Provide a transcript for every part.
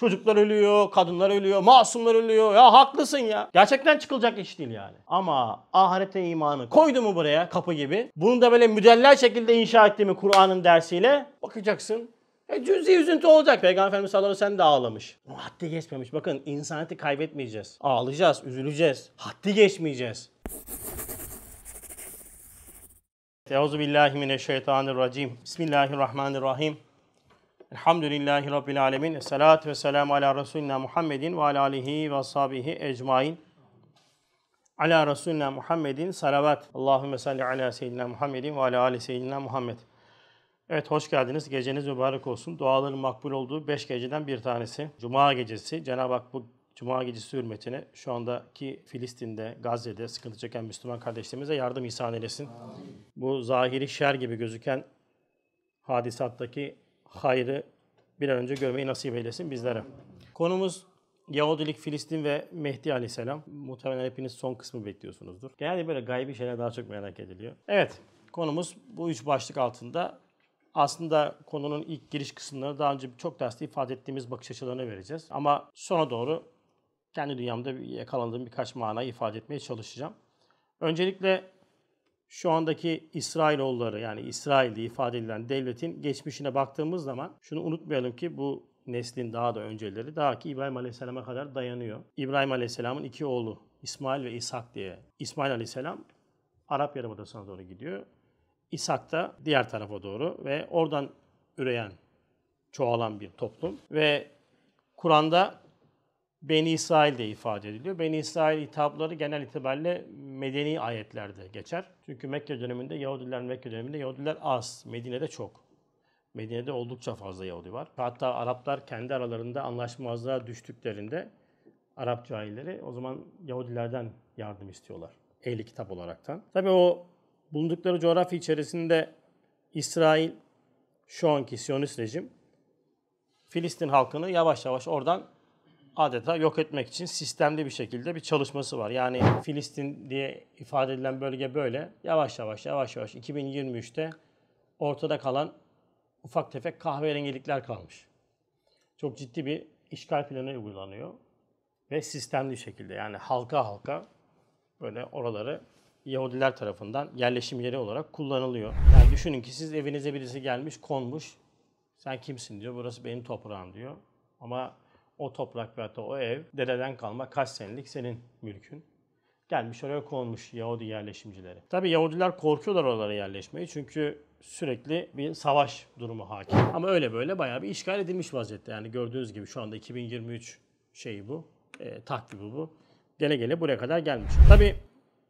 Çocuklar ölüyor, kadınlar ölüyor, masumlar ölüyor. Ya haklısın ya. Gerçekten çıkılacak iş değil yani. Ama ahirete imanı koydu mu buraya kapı gibi? Bunu da böyle müdeller şekilde inşa etti mi Kur'an'ın dersiyle? Bakacaksın e, cüz'i üzüntü olacak. Peygamber Efendimiz sallallahu aleyhi ve sellem de ağlamış. O haddi geçmemiş. Bakın insaniyeti kaybetmeyeceğiz. Ağlayacağız, üzüleceğiz. Haddi geçmeyeceğiz. Euzu billahi mineşşeytanirracim. Bismillahirrahmanirrahim. Elhamdülillahi Rabbil Alemin. Esselatu ve selamu ala Resulina Muhammedin ve ala alihi ve ashabihi ecmain. Ala Resulina Muhammedin salavat. Allahümme salli ala seyyidina Muhammedin ve ala ali seyyidina Muhammed. Evet hoş geldiniz. Geceniz mübarek olsun. Duaların makbul olduğu beş geceden bir tanesi. Cuma gecesi. Cenab-ı Hak bu Cuma gecesi hürmetine şu andaki Filistin'de, Gazze'de sıkıntı çeken Müslüman kardeşlerimize yardım ihsan eylesin. Amin. Bu zahiri şer gibi gözüken hadisattaki hayrı bir an önce görmeyi nasip eylesin bizlere. Konumuz Yahudilik, Filistin ve Mehdi Aleyhisselam. Muhtemelen hepiniz son kısmı bekliyorsunuzdur. Genelde böyle gaybi şeyler daha çok merak ediliyor. Evet, konumuz bu üç başlık altında. Aslında konunun ilk giriş kısımları daha önce çok derste ifade ettiğimiz bakış açılarını vereceğiz. Ama sona doğru kendi dünyamda yakalandığım birkaç manayı ifade etmeye çalışacağım. Öncelikle şu andaki İsrailoğulları yani İsrail'de diye ifade edilen devletin geçmişine baktığımız zaman şunu unutmayalım ki bu neslin daha da önceleri daha ki İbrahim Aleyhisselam'a kadar dayanıyor. İbrahim Aleyhisselam'ın iki oğlu İsmail ve İshak diye. İsmail Aleyhisselam Arap Yarımadası'na doğru gidiyor. İshak da diğer tarafa doğru ve oradan üreyen, çoğalan bir toplum. Ve Kur'an'da Beni İsrail de ifade ediliyor. Beni İsrail hitapları genel itibariyle medeni ayetlerde geçer. Çünkü Mekke döneminde Yahudiler Mekke döneminde Yahudiler az, Medine'de çok. Medine'de oldukça fazla Yahudi var. Hatta Araplar kendi aralarında anlaşmazlığa düştüklerinde Arap cahilleri o zaman Yahudilerden yardım istiyorlar. Ehli kitap olaraktan. Tabii o bulundukları coğrafya içerisinde İsrail şu anki Siyonist rejim Filistin halkını yavaş yavaş oradan adeta yok etmek için sistemli bir şekilde bir çalışması var. Yani Filistin diye ifade edilen bölge böyle yavaş yavaş yavaş yavaş 2023'te ortada kalan ufak tefek kahverengilikler kalmış. Çok ciddi bir işgal planı uygulanıyor ve sistemli şekilde yani halka halka böyle oraları Yahudiler tarafından yerleşim yeri olarak kullanılıyor. Yani düşünün ki siz evinize birisi gelmiş, konmuş. Sen kimsin diyor. Burası benim toprağım diyor. Ama o toprak ve hatta o ev dededen kalma kaç senelik senin mülkün. Gelmiş oraya konmuş Yahudi yerleşimcileri. Tabi Yahudiler korkuyorlar oralara yerleşmeyi çünkü sürekli bir savaş durumu hakim. Ama öyle böyle bayağı bir işgal edilmiş vaziyette. Yani gördüğünüz gibi şu anda 2023 şeyi bu, e, takvimi bu. Gele gele buraya kadar gelmiş. Tabi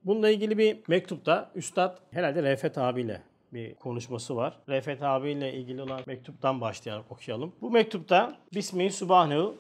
bununla ilgili bir mektupta Üstad herhalde Refet abiyle bir konuşması var. Refet abiyle ilgili olan mektuptan başlayarak okuyalım. Bu mektupta Bismi Subhanehu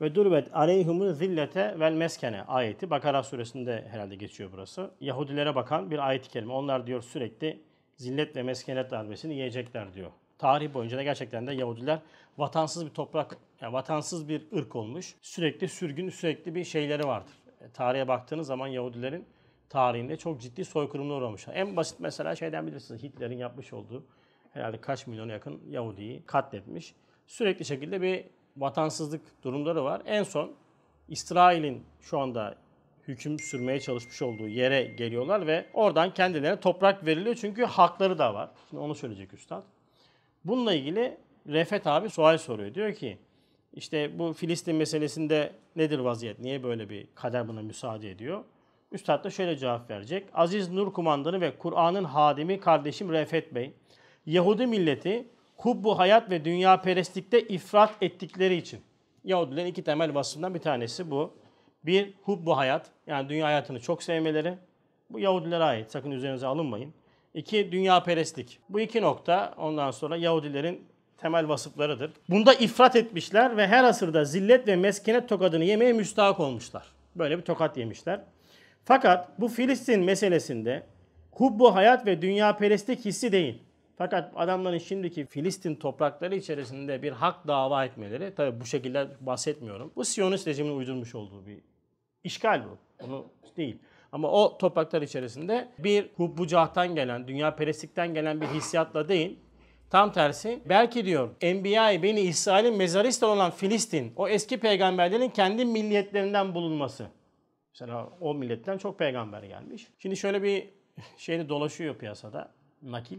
ve durbet aleyhumu zillete vel meskene ayeti. Bakara suresinde herhalde geçiyor burası. Yahudilere bakan bir ayet-i kerime. Onlar diyor sürekli zillet ve meskenet darbesini yiyecekler diyor. Tarih boyunca da gerçekten de Yahudiler vatansız bir toprak, yani vatansız bir ırk olmuş. Sürekli sürgün, sürekli bir şeyleri vardır. E, tarihe baktığınız zaman Yahudilerin tarihinde çok ciddi soykırımına uğramışlar. En basit mesela şeyden bilirsiniz Hitler'in yapmış olduğu herhalde kaç milyona yakın Yahudi'yi katletmiş. Sürekli şekilde bir vatansızlık durumları var. En son İsrail'in şu anda hüküm sürmeye çalışmış olduğu yere geliyorlar ve oradan kendilerine toprak veriliyor çünkü hakları da var. Şimdi onu söyleyecek üstad. Bununla ilgili Refet abi sual soruyor. Diyor ki işte bu Filistin meselesinde nedir vaziyet? Niye böyle bir kader buna müsaade ediyor? Üstad da şöyle cevap verecek. Aziz Nur Kumandanı ve Kur'an'ın hadimi kardeşim Refet Bey, Yahudi milleti hubbu hayat ve dünya perestlikte ifrat ettikleri için. Yahudilerin iki temel vasfından bir tanesi bu. Bir, hubbu hayat. Yani dünya hayatını çok sevmeleri. Bu Yahudilere ait. Sakın üzerinize alınmayın. İki, dünya perestlik. Bu iki nokta ondan sonra Yahudilerin temel vasıflarıdır. Bunda ifrat etmişler ve her asırda zillet ve meskenet tokadını yemeye müstahak olmuşlar. Böyle bir tokat yemişler. Fakat bu Filistin meselesinde hubbu hayat ve dünya perestlik hissi değil. Fakat adamların şimdiki Filistin toprakları içerisinde bir hak dava etmeleri, tabi bu şekilde bahsetmiyorum. Bu Siyonist rejimin uydurmuş olduğu bir işgal bu. Onu değil. Ama o topraklar içerisinde bir hubbucahtan gelen, dünya perestlikten gelen bir hissiyatla değil, Tam tersi belki diyor enbiya Beni İsrail'in mezarista olan Filistin o eski peygamberlerin kendi milliyetlerinden bulunması. Mesela o milletten çok peygamber gelmiş. Şimdi şöyle bir şeyde dolaşıyor piyasada nakil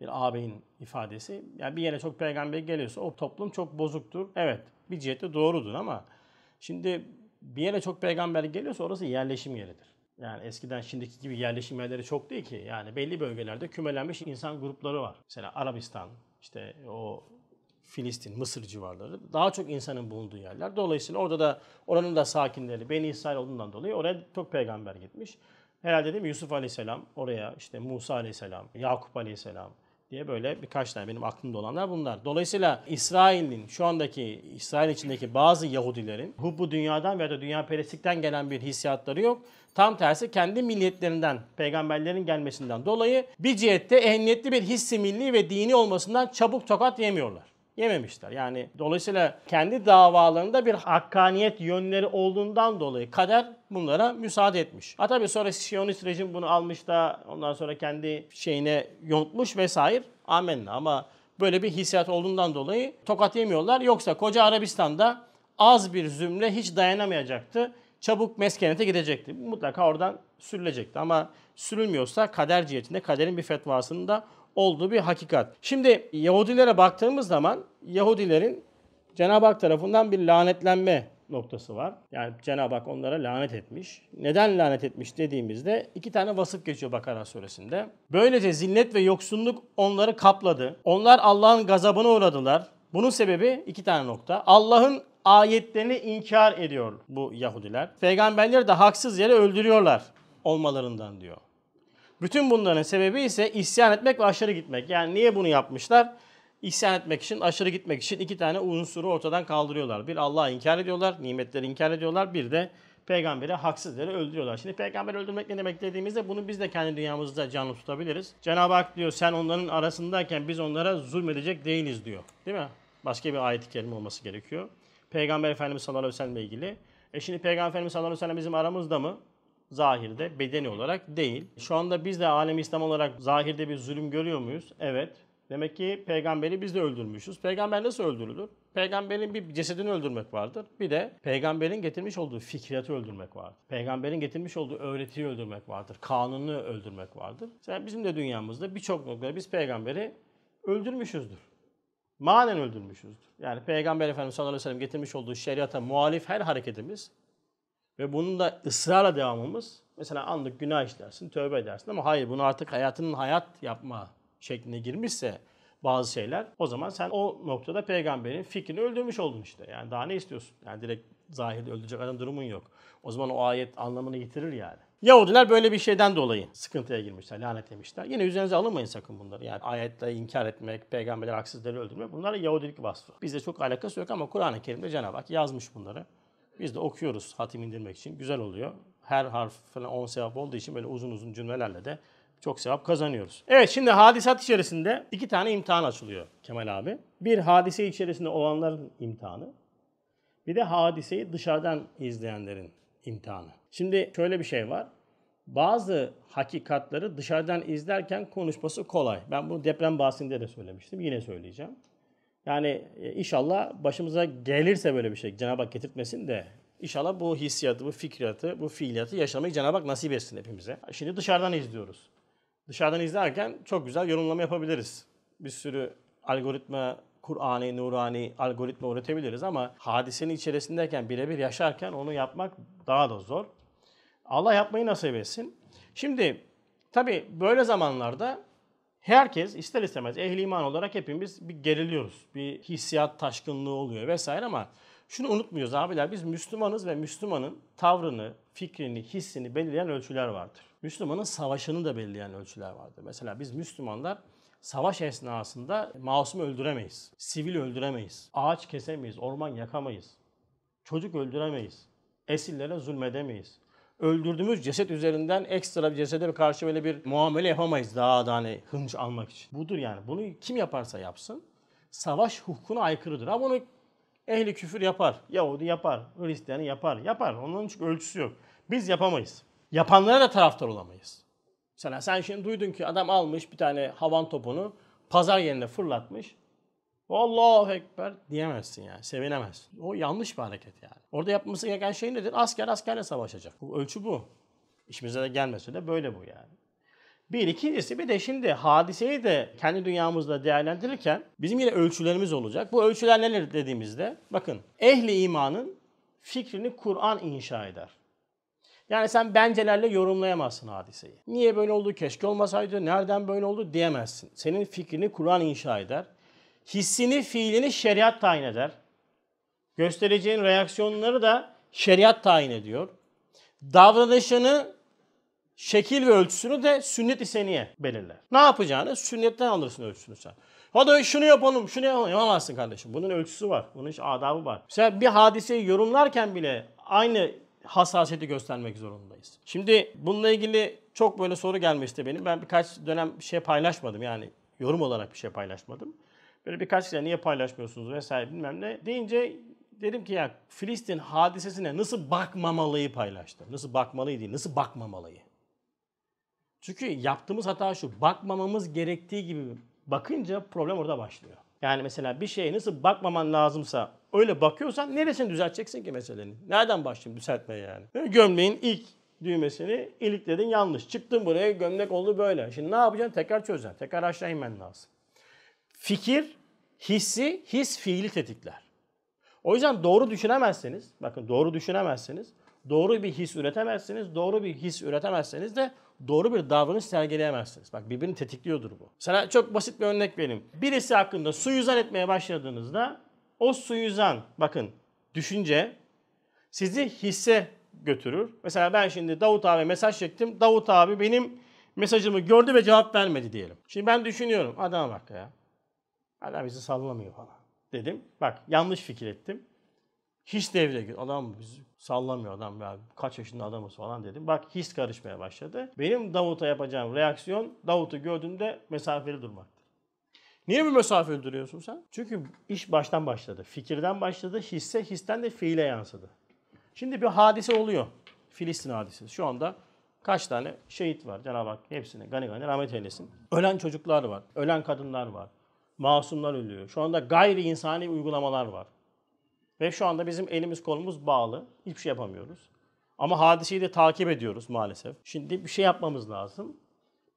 bir ağabeyin ifadesi. Yani bir yere çok peygamber geliyorsa o toplum çok bozuktur. Evet bir cihette doğrudur ama şimdi bir yere çok peygamber geliyorsa orası yerleşim yeridir. Yani eskiden şimdiki gibi yerleşim yerleri çok değil ki. Yani belli bölgelerde kümelenmiş insan grupları var. Mesela Arabistan, işte o Filistin, Mısır civarları daha çok insanın bulunduğu yerler. Dolayısıyla orada da oranın da sakinleri Beni İsrail olduğundan dolayı oraya çok peygamber gitmiş. Herhalde değil mi Yusuf Aleyhisselam oraya işte Musa Aleyhisselam, Yakup Aleyhisselam, diye böyle birkaç tane benim aklımda olanlar bunlar. Dolayısıyla İsrail'in şu andaki İsrail içindeki bazı Yahudilerin hubbu dünyadan veya da dünya perestlikten gelen bir hissiyatları yok. Tam tersi kendi milliyetlerinden, peygamberlerin gelmesinden dolayı bir cihette ehemmiyetli bir hissi milli ve dini olmasından çabuk tokat yemiyorlar yememişler. Yani dolayısıyla kendi davalarında bir hakkaniyet yönleri olduğundan dolayı kader bunlara müsaade etmiş. Ha tabii sonra Siyonist rejim bunu almış da ondan sonra kendi şeyine yontmuş vesaire. Amin. ama böyle bir hissiyat olduğundan dolayı tokat yemiyorlar. Yoksa koca Arabistan'da az bir zümre hiç dayanamayacaktı. Çabuk meskenete gidecekti. Mutlaka oradan sürülecekti ama sürülmüyorsa kader cihetinde kaderin bir fetvasında olduğu bir hakikat. Şimdi Yahudilere baktığımız zaman Yahudilerin Cenab-ı Hak tarafından bir lanetlenme noktası var. Yani Cenab-ı Hak onlara lanet etmiş. Neden lanet etmiş dediğimizde iki tane vasıf geçiyor Bakara suresinde. Böylece zillet ve yoksunluk onları kapladı. Onlar Allah'ın gazabına uğradılar. Bunun sebebi iki tane nokta. Allah'ın ayetlerini inkar ediyor bu Yahudiler. Peygamberleri de haksız yere öldürüyorlar olmalarından diyor. Bütün bunların sebebi ise isyan etmek ve aşırı gitmek. Yani niye bunu yapmışlar? İsyan etmek için, aşırı gitmek için iki tane unsuru ortadan kaldırıyorlar. Bir Allah'ı inkar ediyorlar, nimetleri inkar ediyorlar. Bir de peygamberi haksız yere öldürüyorlar. Şimdi peygamberi öldürmek ne demek dediğimizde bunu biz de kendi dünyamızda canlı tutabiliriz. Cenab-ı Hak diyor sen onların arasındayken biz onlara zulmedecek değiliz diyor. Değil mi? Başka bir ayet-i kerime olması gerekiyor. Peygamber Efendimiz sallallahu aleyhi ve sellemle ilgili. E şimdi Peygamber Efendimiz sallallahu aleyhi ve sellem bizim aramızda mı? Zahirde, bedeni olarak değil. Şu anda biz de alem İslam olarak zahirde bir zulüm görüyor muyuz? Evet. Demek ki peygamberi biz de öldürmüşüz. Peygamber nasıl öldürülür? Peygamberin bir cesedini öldürmek vardır. Bir de peygamberin getirmiş olduğu fikriyatı öldürmek vardır. Peygamberin getirmiş olduğu öğretiyi öldürmek vardır. Kanunu öldürmek vardır. Yani bizim de dünyamızda birçok noktada biz peygamberi öldürmüşüzdür. Manen öldürmüşüzdür. Yani Peygamber Efendimiz sallallahu aleyhi ve sellem getirmiş olduğu şeriata muhalif her hareketimiz ve bunun da ısrarla devamımız mesela anlık günah işlersin, tövbe edersin ama hayır bunu artık hayatının hayat yapma şekline girmişse bazı şeyler o zaman sen o noktada peygamberin fikrini öldürmüş oldun işte. Yani daha ne istiyorsun? Yani direkt zahirde öldürecek adam durumun yok. O zaman o ayet anlamını yitirir yani. Yahudiler böyle bir şeyden dolayı sıkıntıya girmişler, lanet demişler. Yine üzerinize alınmayın sakın bunları. Yani ayetle inkar etmek, peygamberler haksızları öldürmek bunlar Yahudilik vasfı. Bizde çok alakası yok ama Kur'an-ı Kerim'de Cenab-ı Hak yazmış bunları. Biz de okuyoruz hatim indirmek için. Güzel oluyor. Her harf falan 10 sevap olduğu için böyle uzun uzun cümlelerle de çok sevap kazanıyoruz. Evet şimdi hadisat içerisinde iki tane imtihan açılıyor Kemal abi. Bir hadise içerisinde olanların imtihanı. Bir de hadiseyi dışarıdan izleyenlerin imtihanı. Şimdi şöyle bir şey var. Bazı hakikatları dışarıdan izlerken konuşması kolay. Ben bunu deprem bahsinde de söylemiştim. Yine söyleyeceğim. Yani e, inşallah başımıza gelirse böyle bir şey Cenab-ı Hak getirtmesin de İnşallah bu hissiyatı, bu fikriyatı, bu fiiliyatı yaşamayı Cenab-ı Hak nasip etsin hepimize. Şimdi dışarıdan izliyoruz dışarıdan izlerken çok güzel yorumlama yapabiliriz. Bir sürü algoritma Kur'an'ı, nurani algoritma üretebiliriz ama hadisenin içerisindeyken, birebir yaşarken onu yapmak daha da zor. Allah yapmayı nasip etsin. Şimdi tabii böyle zamanlarda herkes ister istemez ehli iman olarak hepimiz bir geriliyoruz. Bir hissiyat taşkınlığı oluyor vesaire ama şunu unutmuyoruz abiler biz Müslümanız ve Müslümanın tavrını, fikrini, hissini belirleyen ölçüler vardır. Müslümanın savaşını da belirleyen ölçüler vardır. Mesela biz Müslümanlar savaş esnasında masumu öldüremeyiz. Sivil öldüremeyiz. Ağaç kesemeyiz. Orman yakamayız. Çocuk öldüremeyiz. Esillere zulmedemeyiz. Öldürdüğümüz ceset üzerinden ekstra bir cesede karşı böyle bir muamele yapamayız daha da hani hınç almak için. Budur yani. Bunu kim yaparsa yapsın savaş hukukuna aykırıdır. Ama onu ehli küfür yapar. Yahudi yapar. Hristiyanı yapar. Yapar. Onun hiç ölçüsü yok. Biz yapamayız. Yapanlara da taraftar olamayız. Mesela sen şimdi duydun ki adam almış bir tane havan topunu pazar yerine fırlatmış. Allahu Ekber diyemezsin yani. Sevinemezsin. O yanlış bir hareket yani. Orada yapması gereken şey nedir? Asker askerle savaşacak. Bu ölçü bu. İşimize de gelmese de böyle bu yani. Bir. ikincisi bir de şimdi hadiseyi de kendi dünyamızda değerlendirirken bizim yine ölçülerimiz olacak. Bu ölçüler neler dediğimizde bakın ehli imanın fikrini Kur'an inşa eder. Yani sen bencelerle yorumlayamazsın hadiseyi. Niye böyle oldu, keşke olmasaydı, nereden böyle oldu diyemezsin. Senin fikrini Kur'an inşa eder. Hissini, fiilini şeriat tayin eder. Göstereceğin reaksiyonları da şeriat tayin ediyor. Davranışını şekil ve ölçüsünü de sünnet-i seniye belirler. Ne yapacağını sünnetten alırsın ölçüsünü sen. Hadi şunu yapalım, şunu yapalım. Yapamazsın kardeşim. Bunun ölçüsü var. Bunun adabı var. Mesela bir hadiseyi yorumlarken bile aynı hassasiyeti göstermek zorundayız. Şimdi bununla ilgili çok böyle soru gelmişti benim. Ben birkaç dönem bir şey paylaşmadım yani yorum olarak bir şey paylaşmadım. Böyle birkaç kere niye paylaşmıyorsunuz vesaire bilmem ne deyince dedim ki ya Filistin hadisesine nasıl bakmamalıyı paylaştım. Nasıl bakmalıyı değil, nasıl bakmamalıyı. Çünkü yaptığımız hata şu, bakmamamız gerektiği gibi bakınca problem orada başlıyor. Yani mesela bir şeye nasıl bakmaman lazımsa öyle bakıyorsan neresini düzelteceksin ki meselenin? Nereden başlayayım düzeltmeye yani? Gömleğin ilk düğmesini ilikledin yanlış. Çıktın buraya gömlek oldu böyle. Şimdi ne yapacaksın? Tekrar çözeceksin. Tekrar aşağı inmen lazım. Fikir, hissi, his fiili tetikler. O yüzden doğru düşünemezseniz, bakın doğru düşünemezseniz, doğru bir his üretemezsiniz, doğru bir his üretemezseniz de doğru bir davranış sergileyemezsiniz. Bak birbirini tetikliyordur bu. Sana çok basit bir örnek vereyim. Birisi hakkında suizan etmeye başladığınızda o suizan bakın düşünce sizi hisse götürür. Mesela ben şimdi Davut abi mesaj çektim. Davut abi benim mesajımı gördü ve cevap vermedi diyelim. Şimdi ben düşünüyorum adam bak ya. Adam bizi sallamıyor falan dedim. Bak yanlış fikir ettim. His devreye girdi. Adam bizi sallamıyor adam ya kaç yaşında adamız falan dedim. Bak his karışmaya başladı. Benim Davut'a yapacağım reaksiyon Davut'u gördüğümde mesafeli durmaktır. Niye bu mesafeli duruyorsun sen? Çünkü iş baştan başladı. Fikirden başladı, hisse, histen de fiile yansıdı. Şimdi bir hadise oluyor. Filistin hadisesi. Şu anda kaç tane şehit var Cenab-ı Hak hepsine gani gani rahmet eylesin. Ölen çocuklar var, ölen kadınlar var. Masumlar ölüyor. Şu anda gayri insani uygulamalar var. Ve şu anda bizim elimiz kolumuz bağlı. Hiçbir şey yapamıyoruz. Ama hadiseyi de takip ediyoruz maalesef. Şimdi bir şey yapmamız lazım.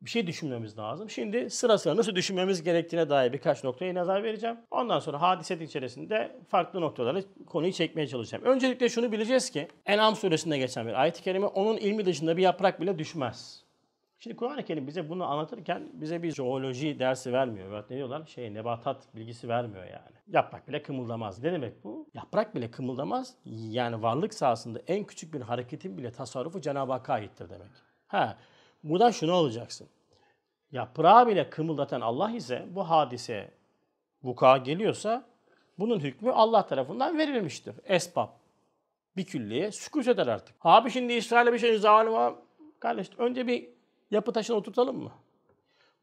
Bir şey düşünmemiz lazım. Şimdi sırasıyla nasıl düşünmemiz gerektiğine dair birkaç noktaya nazar vereceğim. Ondan sonra hadise içerisinde farklı noktalara konuyu çekmeye çalışacağım. Öncelikle şunu bileceğiz ki En'am suresinde geçen bir ayet-i kerime onun ilmi dışında bir yaprak bile düşmez. Şimdi Kur'an-ı Kerim bize bunu anlatırken bize bir zooloji dersi vermiyor. ne diyorlar? Şey, nebatat bilgisi vermiyor yani. Yaprak bile kımıldamaz. Ne demek bu? Yaprak bile kımıldamaz. Yani varlık sahasında en küçük bir hareketin bile tasarrufu Cenab-ı Hakk'a aittir demek. Ha, buradan şunu alacaksın. Yaprağı bile kımıldatan Allah ise bu hadise vuka geliyorsa bunun hükmü Allah tarafından verilmiştir. Esbab. Bir külliye sükut eder artık. Abi şimdi İsrail'e bir şey zalim Kardeş önce bir yapı taşını oturtalım mı?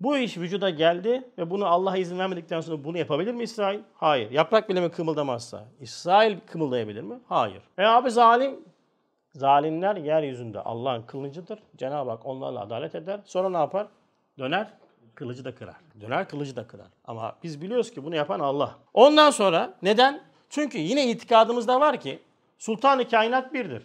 Bu iş vücuda geldi ve bunu Allah izin vermedikten sonra bunu yapabilir mi İsrail? Hayır. Yaprak bile mi kımıldamazsa? İsrail kımıldayabilir mi? Hayır. E abi zalim. Zalimler yeryüzünde Allah'ın kılıcıdır. Cenab-ı Hak onlarla adalet eder. Sonra ne yapar? Döner, kılıcı da kırar. Döner, kılıcı da kırar. Ama biz biliyoruz ki bunu yapan Allah. Ondan sonra neden? Çünkü yine itikadımızda var ki Sultan-ı Kainat birdir.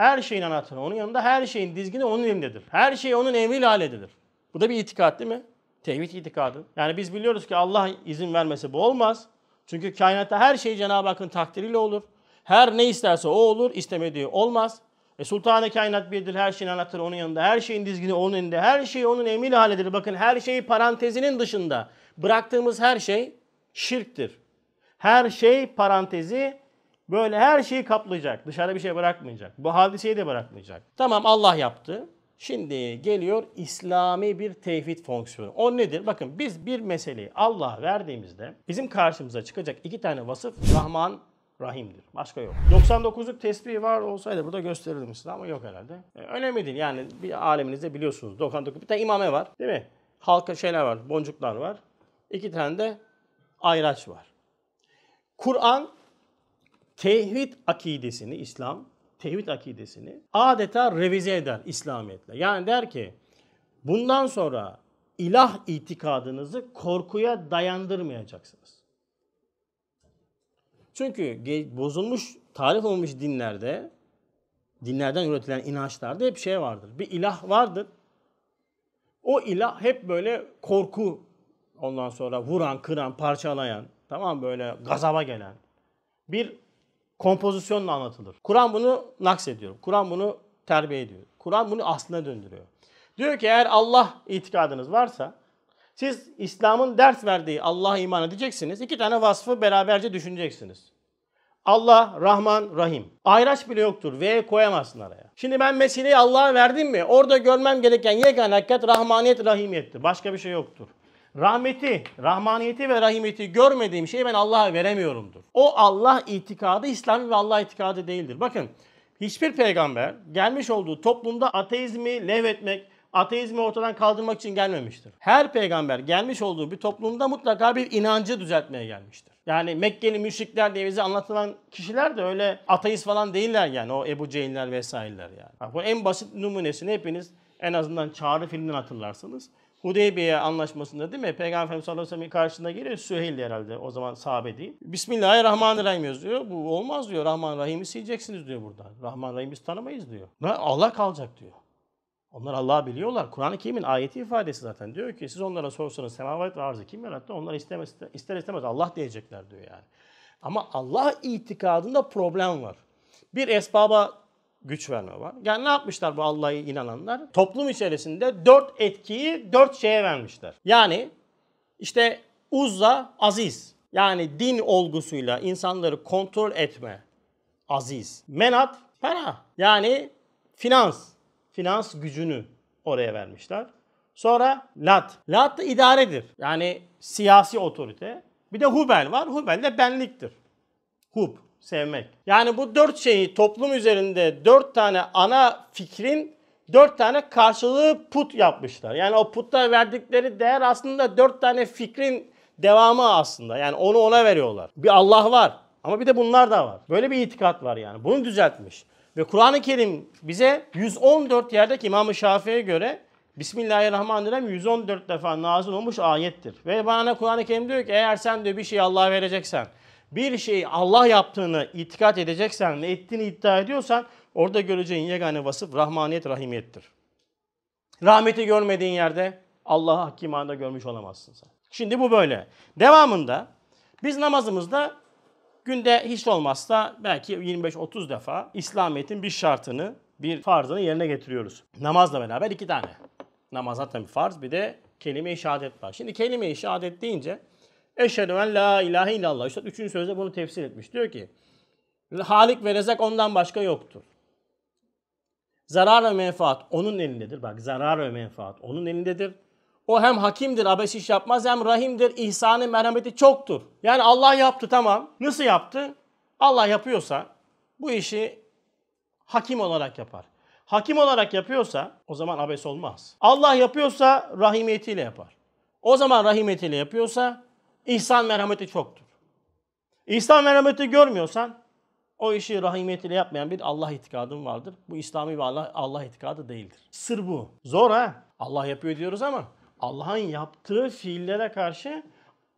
Her şeyin anahtarı onun yanında, her şeyin dizgini onun elindedir. Her şey onun emriyle halledilir. Bu da bir itikat değil mi? Tevhid itikadı. Yani biz biliyoruz ki Allah izin vermese bu olmaz. Çünkü kainatta her şey Cenab-ı Hakk'ın takdiriyle olur. Her ne isterse o olur, istemediği olmaz. E sultanı kainat birdir, her şeyin anahtarı onun yanında, her şeyin dizgini onun elinde, her şey onun emriyle halledilir. Bakın her şeyi parantezinin dışında bıraktığımız her şey şirktir. Her şey parantezi Böyle her şeyi kaplayacak. Dışarıda bir şey bırakmayacak. Bu hadiseyi de bırakmayacak. Tamam Allah yaptı. Şimdi geliyor İslami bir tevhid fonksiyonu. O nedir? Bakın biz bir meseleyi Allah'a verdiğimizde bizim karşımıza çıkacak iki tane vasıf Rahman Rahim'dir. Başka yok. 99'luk tesbih var olsaydı burada gösterirdim size ama yok herhalde. E, önemli değil yani bir aleminizde biliyorsunuz. 99 bir tane imame var değil mi? Halka şeyler var, boncuklar var. İki tane de ayraç var. Kur'an tevhid akidesini İslam tevhid akidesini adeta revize eder İslamiyet'le. Yani der ki bundan sonra ilah itikadınızı korkuya dayandırmayacaksınız. Çünkü bozulmuş, tarif olmuş dinlerde, dinlerden üretilen inançlarda hep şey vardır. Bir ilah vardır. O ilah hep böyle korku ondan sonra vuran, kıran, parçalayan, tamam böyle gazaba gelen bir kompozisyonla anlatılır. Kur'an bunu naksediyor. Kur'an bunu terbiye ediyor. Kur'an bunu aslına döndürüyor. Diyor ki eğer Allah itikadınız varsa siz İslam'ın ders verdiği Allah'a iman edeceksiniz. İki tane vasfı beraberce düşüneceksiniz. Allah, Rahman, Rahim. Ayraç bile yoktur. V koyamazsın araya. Şimdi ben meseleyi Allah'a verdim mi? Orada görmem gereken yegane hakikat Rahmaniyet, Rahimiyettir. Başka bir şey yoktur. Rahmeti, rahmaniyeti ve rahimeti görmediğim şeyi ben Allah'a veremiyorumdur. O Allah itikadı İslami ve Allah itikadı değildir. Bakın hiçbir peygamber gelmiş olduğu toplumda ateizmi levhetmek, ateizmi ortadan kaldırmak için gelmemiştir. Her peygamber gelmiş olduğu bir toplumda mutlaka bir inancı düzeltmeye gelmiştir. Yani Mekkeli müşrikler diye bize anlatılan kişiler de öyle ateist falan değiller yani o Ebu Cehiller vesaireler yani. Bak, bu en basit numunesini hepiniz en azından Çağrı filminden hatırlarsınız. Hudeybiye anlaşmasında değil mi? Peygamber sallallahu aleyhi ve sellem karşısına geliyor. Süheyl herhalde o zaman sahabe değil. Bismillahirrahmanirrahim yazıyor. Bu olmaz diyor. Rahman Rahim'i sileceksiniz diyor buradan. Rahman Rahim tanımayız diyor. Allah kalacak diyor. Onlar Allah'ı biliyorlar. Kur'an-ı Kerim'in ayeti ifadesi zaten. Diyor ki siz onlara sorsanız semavat ve arzı kim yarattı? Onlar istemez, ister istemez Allah diyecekler diyor yani. Ama Allah itikadında problem var. Bir esbaba güç verme var. Yani ne yapmışlar bu Allah'a inananlar? Toplum içerisinde dört etkiyi dört şeye vermişler. Yani işte uzza aziz. Yani din olgusuyla insanları kontrol etme aziz. Menat para. Yani finans. Finans gücünü oraya vermişler. Sonra lat. Lat da idaredir. Yani siyasi otorite. Bir de hubel var. Hubel de benliktir. Hub sevmek. Yani bu dört şeyi toplum üzerinde dört tane ana fikrin dört tane karşılığı put yapmışlar. Yani o putta verdikleri değer aslında dört tane fikrin devamı aslında. Yani onu ona veriyorlar. Bir Allah var ama bir de bunlar da var. Böyle bir itikat var yani. Bunu düzeltmiş. Ve Kur'an-ı Kerim bize 114 yerdeki İmam-ı Şafii'ye göre Bismillahirrahmanirrahim 114 defa nazil olmuş ayettir. Ve bana Kur'an-ı Kerim diyor ki eğer sen diyor bir şey Allah'a vereceksen bir şeyi Allah yaptığını itikat edeceksen ve ettiğini iddia ediyorsan orada göreceğin yegane vasıf rahmaniyet, rahimiyettir. Rahmeti görmediğin yerde Allah'ı hakimanda görmüş olamazsın sen. Şimdi bu böyle. Devamında biz namazımızda günde hiç olmazsa belki 25-30 defa İslamiyet'in bir şartını, bir farzını yerine getiriyoruz. Namazla beraber iki tane. Namaz zaten bir farz bir de kelime-i şehadet var. Şimdi kelime-i şehadet deyince Eşhedü en la ilahe illallah. Üstad işte üçüncü sözde bunu tefsir etmiş. Diyor ki Halik ve rezak ondan başka yoktur. Zarar ve menfaat onun elindedir. Bak zarar ve menfaat onun elindedir. O hem hakimdir, abes iş yapmaz hem rahimdir. ihsanı merhameti çoktur. Yani Allah yaptı tamam. Nasıl yaptı? Allah yapıyorsa bu işi hakim olarak yapar. Hakim olarak yapıyorsa o zaman abes olmaz. Allah yapıyorsa rahimiyetiyle yapar. O zaman rahimiyetiyle yapıyorsa İhsan merhameti çoktur. İhsan merhameti görmüyorsan o işi rahimiyetiyle yapmayan bir Allah itikadın vardır. Bu İslami bir Allah, Allah itikadı değildir. Sır bu. Zor ha. Allah yapıyor diyoruz ama Allah'ın yaptığı fiillere karşı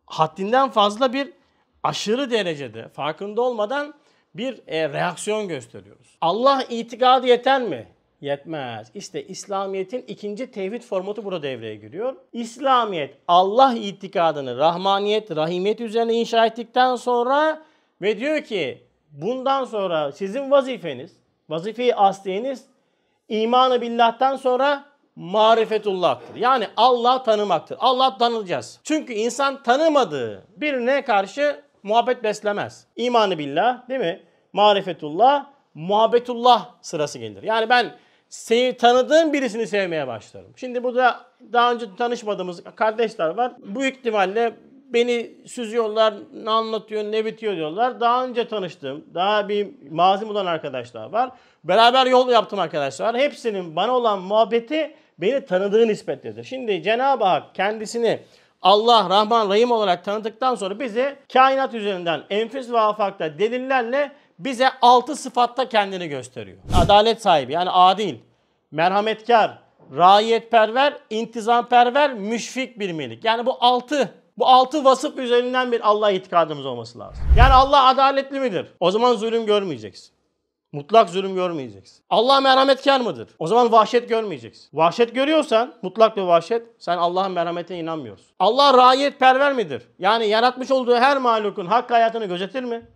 haddinden fazla bir aşırı derecede farkında olmadan bir e, reaksiyon gösteriyoruz. Allah itikadı yeter mi? yetmez. İşte İslamiyet'in ikinci tevhid formatı burada devreye giriyor. İslamiyet Allah itikadını rahmaniyet, rahimiyet üzerine inşa ettikten sonra ve diyor ki bundan sonra sizin vazifeniz, vazifeyi asliyeniz imanı billah'tan sonra marifetullah'tır. Yani Allah tanımaktır. Allah tanıyacağız. Çünkü insan tanımadığı birine karşı muhabbet beslemez. İmanı billah değil mi? Marifetullah, muhabbetullah sırası gelir. Yani ben seni tanıdığın birisini sevmeye başlarım. Şimdi burada daha önce tanışmadığımız kardeşler var. Bu ihtimalle beni süzüyorlar, ne anlatıyor, ne bitiyor diyorlar. Daha önce tanıştığım, daha bir mazim olan arkadaşlar var. Beraber yol yaptım arkadaşlar var. Hepsinin bana olan muhabbeti beni tanıdığı nispetlidir. Şimdi Cenab-ı Hak kendisini Allah Rahman Rahim olarak tanıdıktan sonra bizi kainat üzerinden enfis ve afakta delillerle bize altı sıfatta kendini gösteriyor. Adalet sahibi yani adil, merhametkar, raiyetperver, intizamperver, müşfik bir melik. Yani bu altı, bu altı vasıf üzerinden bir Allah itikadımız olması lazım. Yani Allah adaletli midir? O zaman zulüm görmeyeceksin. Mutlak zulüm görmeyeceksin. Allah merhametkar mıdır? O zaman vahşet görmeyeceksin. Vahşet görüyorsan, mutlak bir vahşet, sen Allah'ın merhametine inanmıyorsun. Allah perver midir? Yani yaratmış olduğu her mahlukun hakkı hayatını gözetir mi?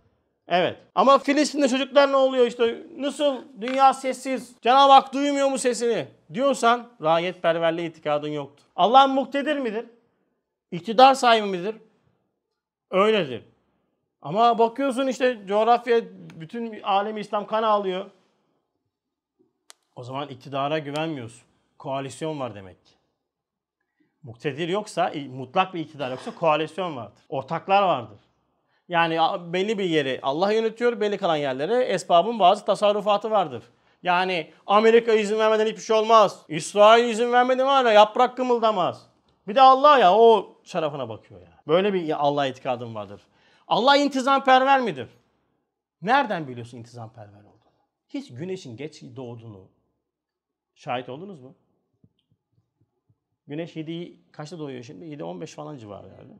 Evet. Ama Filistin'de çocuklar ne oluyor işte? Nasıl dünya sessiz? Cenab-ı Hak duymuyor mu sesini? Diyorsan rahiyetperverliğe itikadın yoktur. Allah muktedir midir? İktidar sahibi midir? Öyledir. Ama bakıyorsun işte coğrafya bütün alemi İslam kan alıyor. O zaman iktidara güvenmiyorsun. Koalisyon var demek ki. Muktedir yoksa, mutlak bir iktidar yoksa koalisyon vardır. Ortaklar vardır. Yani belli bir yeri Allah yönetiyor, belli kalan yerlere esbabın bazı tasarrufatı vardır. Yani Amerika izin vermeden hiçbir şey olmaz. İsrail izin vermedi mi hala yaprak kımıldamaz. Bir de Allah ya o tarafına bakıyor ya. Böyle bir Allah itikadım vardır. Allah intizamperver midir? Nereden biliyorsun intizam intizamperver olduğunu? Hiç güneşin geç doğduğunu şahit oldunuz mu? Güneş 7 kaçta doğuyor şimdi? 7-15 falan civarı yani.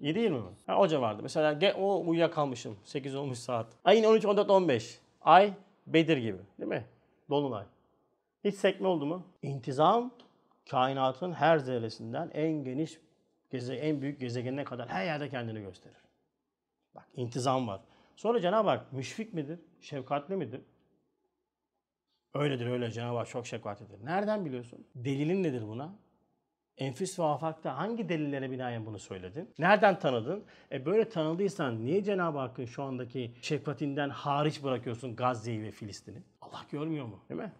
İyi değil mi? Ha, o civarda. Mesela o uyuyakalmışım. 8 olmuş saat. Ayın 13, 14, 15. Ay Bedir gibi değil mi? Dolunay. Hiç sekme oldu mu? İntizam kainatın her zerresinden en geniş geze en büyük gezegenine kadar her yerde kendini gösterir. Bak intizam var. Sonra Cenab-ı Hak müşfik midir? Şefkatli midir? Öyledir öyle Cenab-ı Hak çok şefkatlidir. Nereden biliyorsun? Delilin nedir buna? Enfüs ve afakta hangi delillere binaen bunu söyledin? Nereden tanıdın? E böyle tanıdıysan niye Cenab-ı Hakk'ın şu andaki şefkatinden hariç bırakıyorsun Gazze'yi ve Filistin'i? Allah görmüyor mu? Değil mi?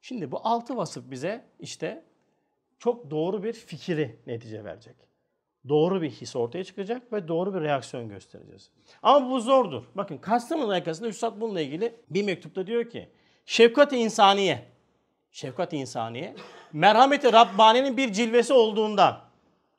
Şimdi bu altı vasıf bize işte çok doğru bir fikiri netice verecek. Doğru bir his ortaya çıkacak ve doğru bir reaksiyon göstereceğiz. Ama bu zordur. Bakın Kastamonu yakasında Üstad bununla ilgili bir mektupta diyor ki şefkat-i insaniye şefkat insaniye, merhameti Rabbani'nin bir cilvesi olduğundan.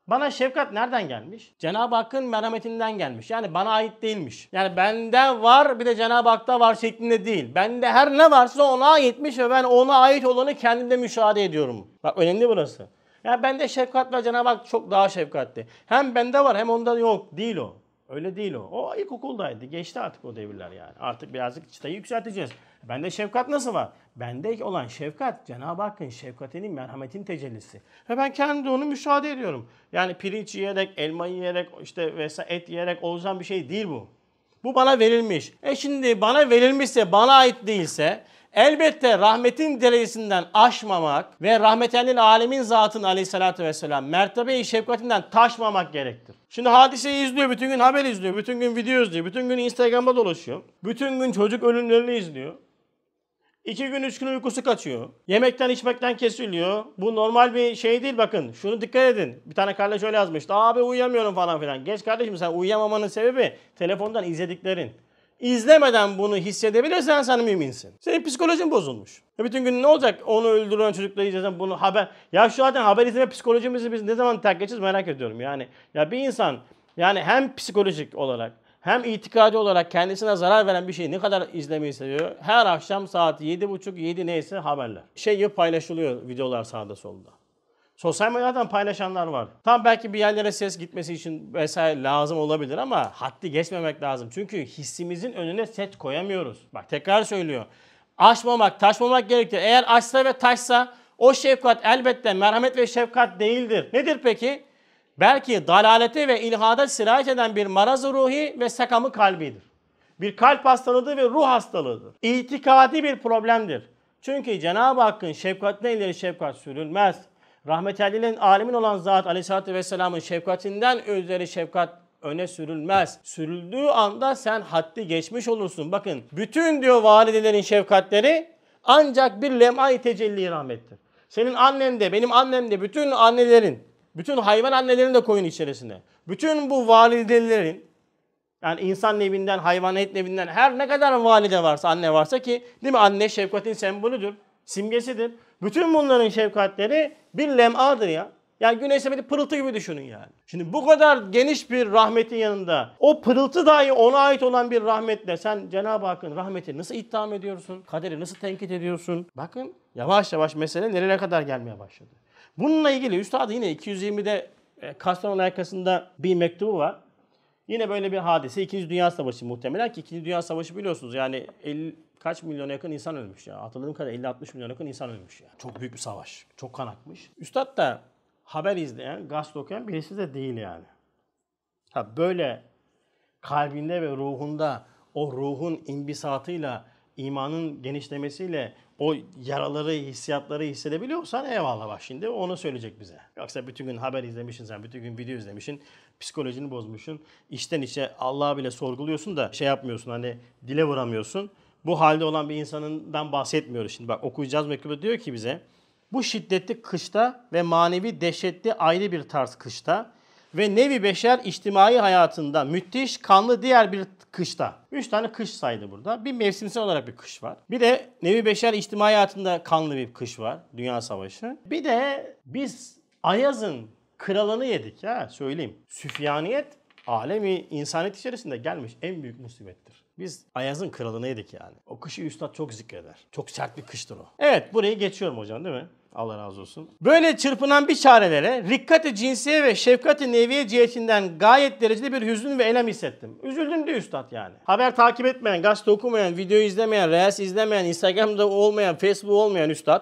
Bana şefkat nereden gelmiş? Cenab-ı Hakk'ın merhametinden gelmiş. Yani bana ait değilmiş. Yani bende var bir de Cenab-ı Hak'ta var şeklinde değil. Bende her ne varsa ona aitmiş ve ben ona ait olanı kendimde müşahede ediyorum. Bak önemli burası. Yani bende şefkat ve Cenab-ı Hak çok daha şefkatli. Hem bende var hem onda yok. Değil o. Öyle değil o. O ilkokuldaydı. Geçti artık o devirler yani. Artık birazcık çıtayı yükselteceğiz. Bende şefkat nasıl var? Bende olan şefkat Cenab-ı Hakk'ın şefkatinin, merhametin tecellisi. Ve ben kendi onu müşahede ediyorum. Yani pirinç yiyerek, elma yiyerek, işte vesaire et yiyerek olacağım bir şey değil bu. Bu bana verilmiş. E şimdi bana verilmişse, bana ait değilse elbette rahmetin derecesinden aşmamak ve rahmetelin alemin zatının aleyhissalatü vesselam mertebe-i şefkatinden taşmamak gerektir. Şimdi hadiseyi izliyor, bütün gün haber izliyor, bütün gün video izliyor, bütün gün Instagram'da dolaşıyor. Bütün gün çocuk ölümlerini izliyor. İki gün üç gün uykusu kaçıyor. Yemekten içmekten kesiliyor. Bu normal bir şey değil bakın. Şunu dikkat edin. Bir tane kardeş öyle yazmıştı. Abi uyuyamıyorum falan filan. Geç kardeşim sen uyuyamamanın sebebi telefondan izlediklerin. İzlemeden bunu hissedebilirsen sen müminsin. Senin psikolojin bozulmuş. E bütün gün ne olacak? Onu öldüren çocukları izlesen bunu haber... Ya şu zaten haber izleme psikolojimizi biz ne zaman terk edeceğiz merak ediyorum yani. Ya bir insan yani hem psikolojik olarak hem itikadi olarak kendisine zarar veren bir şeyi ne kadar izlemeyi seviyor? Her akşam saat 7.30 7 neyse haberler. Şey paylaşılıyor videolar sağda solda. Sosyal medyadan paylaşanlar var. Tam belki bir yerlere ses gitmesi için vesaire lazım olabilir ama haddi geçmemek lazım. Çünkü hissimizin önüne set koyamıyoruz. Bak tekrar söylüyor. Aşmamak, taşmamak gerekiyor. Eğer aşsa ve taşsa o şefkat elbette merhamet ve şefkat değildir. Nedir peki? Belki dalalete ve ilhada sirayet eden bir maraz ruhi ve sakamı kalbidir. Bir kalp hastalığı ve ruh hastalığıdır. İtikadi bir problemdir. Çünkü Cenab-ı Hakk'ın şefkatine ileri şefkat sürülmez. Rahmetellinin alimin olan zat aleyhissalatü vesselamın şefkatinden üzeri şefkat öne sürülmez. Sürüldüğü anda sen haddi geçmiş olursun. Bakın bütün diyor validelerin şefkatleri ancak bir lem'a-i tecelli rahmettir. Senin annen de benim annem de bütün annelerin bütün hayvan annelerini de koyun içerisine. Bütün bu validelerin yani insan nevinden, hayvan et nevinden her ne kadar valide varsa, anne varsa ki değil mi anne şefkatin sembolüdür, simgesidir. Bütün bunların şefkatleri bir lemadır ya. Yani güneş semeti pırıltı gibi düşünün yani. Şimdi bu kadar geniş bir rahmetin yanında o pırıltı dahi ona ait olan bir rahmetle sen Cenab-ı Hakk'ın rahmeti nasıl itham ediyorsun? Kaderi nasıl tenkit ediyorsun? Bakın yavaş yavaş mesele nereye kadar gelmeye başladı. Bununla ilgili Üstad yine 220'de e, Kastamonu arkasında bir mektubu var. Yine böyle bir hadise. İkinci Dünya Savaşı muhtemelen ki İkinci Dünya Savaşı biliyorsunuz yani 50, kaç milyona yakın insan ölmüş ya. Hatırladığım kadarıyla 50-60 milyona yakın insan ölmüş ya. Çok büyük bir savaş. Çok kan akmış. Üstad da haber izleyen, gazete okuyan birisi de değil yani. Ha böyle kalbinde ve ruhunda o ruhun imbisatıyla, imanın genişlemesiyle o yaraları, hissiyatları hissedebiliyorsan eyvallah bak şimdi onu söyleyecek bize. Yoksa bütün gün haber izlemişsin sen, bütün gün video izlemişsin, psikolojini bozmuşsun. içten içe Allah'a bile sorguluyorsun da şey yapmıyorsun hani dile vuramıyorsun. Bu halde olan bir insanından bahsetmiyoruz şimdi. Bak okuyacağız mektubu diyor ki bize bu şiddetli kışta ve manevi dehşetli ayrı bir tarz kışta ve nevi beşer içtimai hayatında müthiş kanlı diğer bir kışta. Üç tane kış saydı burada. Bir mevsimsel olarak bir kış var. Bir de nevi beşer içtimai hayatında kanlı bir kış var. Dünya Savaşı. Bir de biz Ayaz'ın kralını yedik ya söyleyeyim. Süfyaniyet alemi insanet içerisinde gelmiş en büyük musibettir. Biz Ayaz'ın kralını yedik yani. O kışı üstad çok zikreder. Çok sert bir kıştır o. Evet burayı geçiyorum hocam değil mi? Allah razı olsun. Böyle çırpınan bir çarelere rikkati cinsiye ve şefkati neviye cihetinden gayet derecede bir hüzün ve elem hissettim. Üzüldüm de üstad yani. Haber takip etmeyen, gazete okumayan, video izlemeyen, reels izlemeyen, Instagram'da olmayan, Facebook olmayan üstad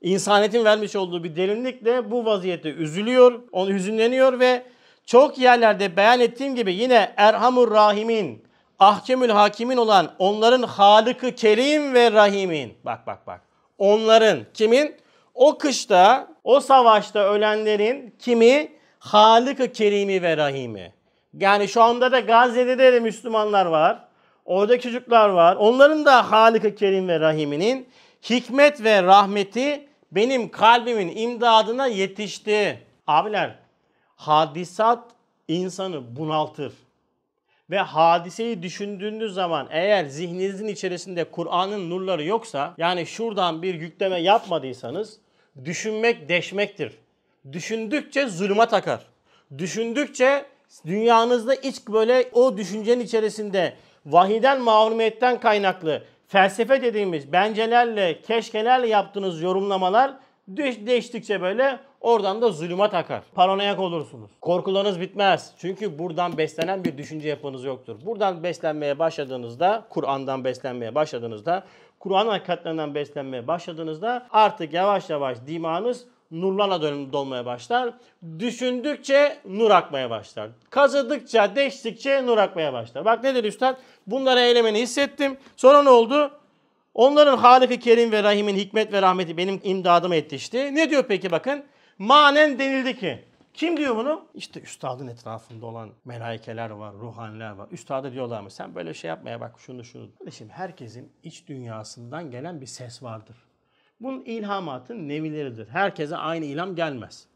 insanetin vermiş olduğu bir derinlikle bu vaziyette üzülüyor, onu hüzünleniyor ve çok yerlerde beyan ettiğim gibi yine Erhamur Rahim'in, Ahkemül Hakim'in olan onların Halık'ı Kerim ve Rahim'in. Bak bak bak. Onların kimin? O kışta, o savaşta ölenlerin kimi? Halık-ı Kerimi ve Rahimi. Yani şu anda da Gazze'de de, de Müslümanlar var. Orada çocuklar var. Onların da Halık-ı Kerim ve Rahim'inin hikmet ve rahmeti benim kalbimin imdadına yetişti. Abiler, hadisat insanı bunaltır. Ve hadiseyi düşündüğünüz zaman eğer zihninizin içerisinde Kur'an'ın nurları yoksa yani şuradan bir yükleme yapmadıysanız Düşünmek deşmektir. Düşündükçe zulüma takar. Düşündükçe dünyanızda iç böyle o düşüncenin içerisinde vahiden mahrumiyetten kaynaklı felsefe dediğimiz bencelerle, keşkelerle yaptığınız yorumlamalar değiştikçe böyle oradan da zulüma takar. Paranoyak olursunuz. Korkularınız bitmez. Çünkü buradan beslenen bir düşünce yapınız yoktur. Buradan beslenmeye başladığınızda, Kur'an'dan beslenmeye başladığınızda Kur'an hakikatlerinden beslenmeye başladığınızda artık yavaş yavaş dimağınız nurlarla dolmaya başlar. Düşündükçe nur akmaya başlar. Kazıdıkça, deştikçe nur akmaya başlar. Bak ne dedi üstad? Bunları eylemeni hissettim. Sonra ne oldu? Onların halifi kerim ve rahimin hikmet ve rahmeti benim imdadıma yetişti. Ne diyor peki bakın? Manen denildi ki. Kim diyor bunu? İşte üstadın etrafında olan melaikeler var, ruhanler var. Üstada diyorlar mı? Sen böyle şey yapmaya bak şunu şunu. Kardeşim herkesin iç dünyasından gelen bir ses vardır. Bunun ilhamatın nevileridir. Herkese aynı ilham gelmez.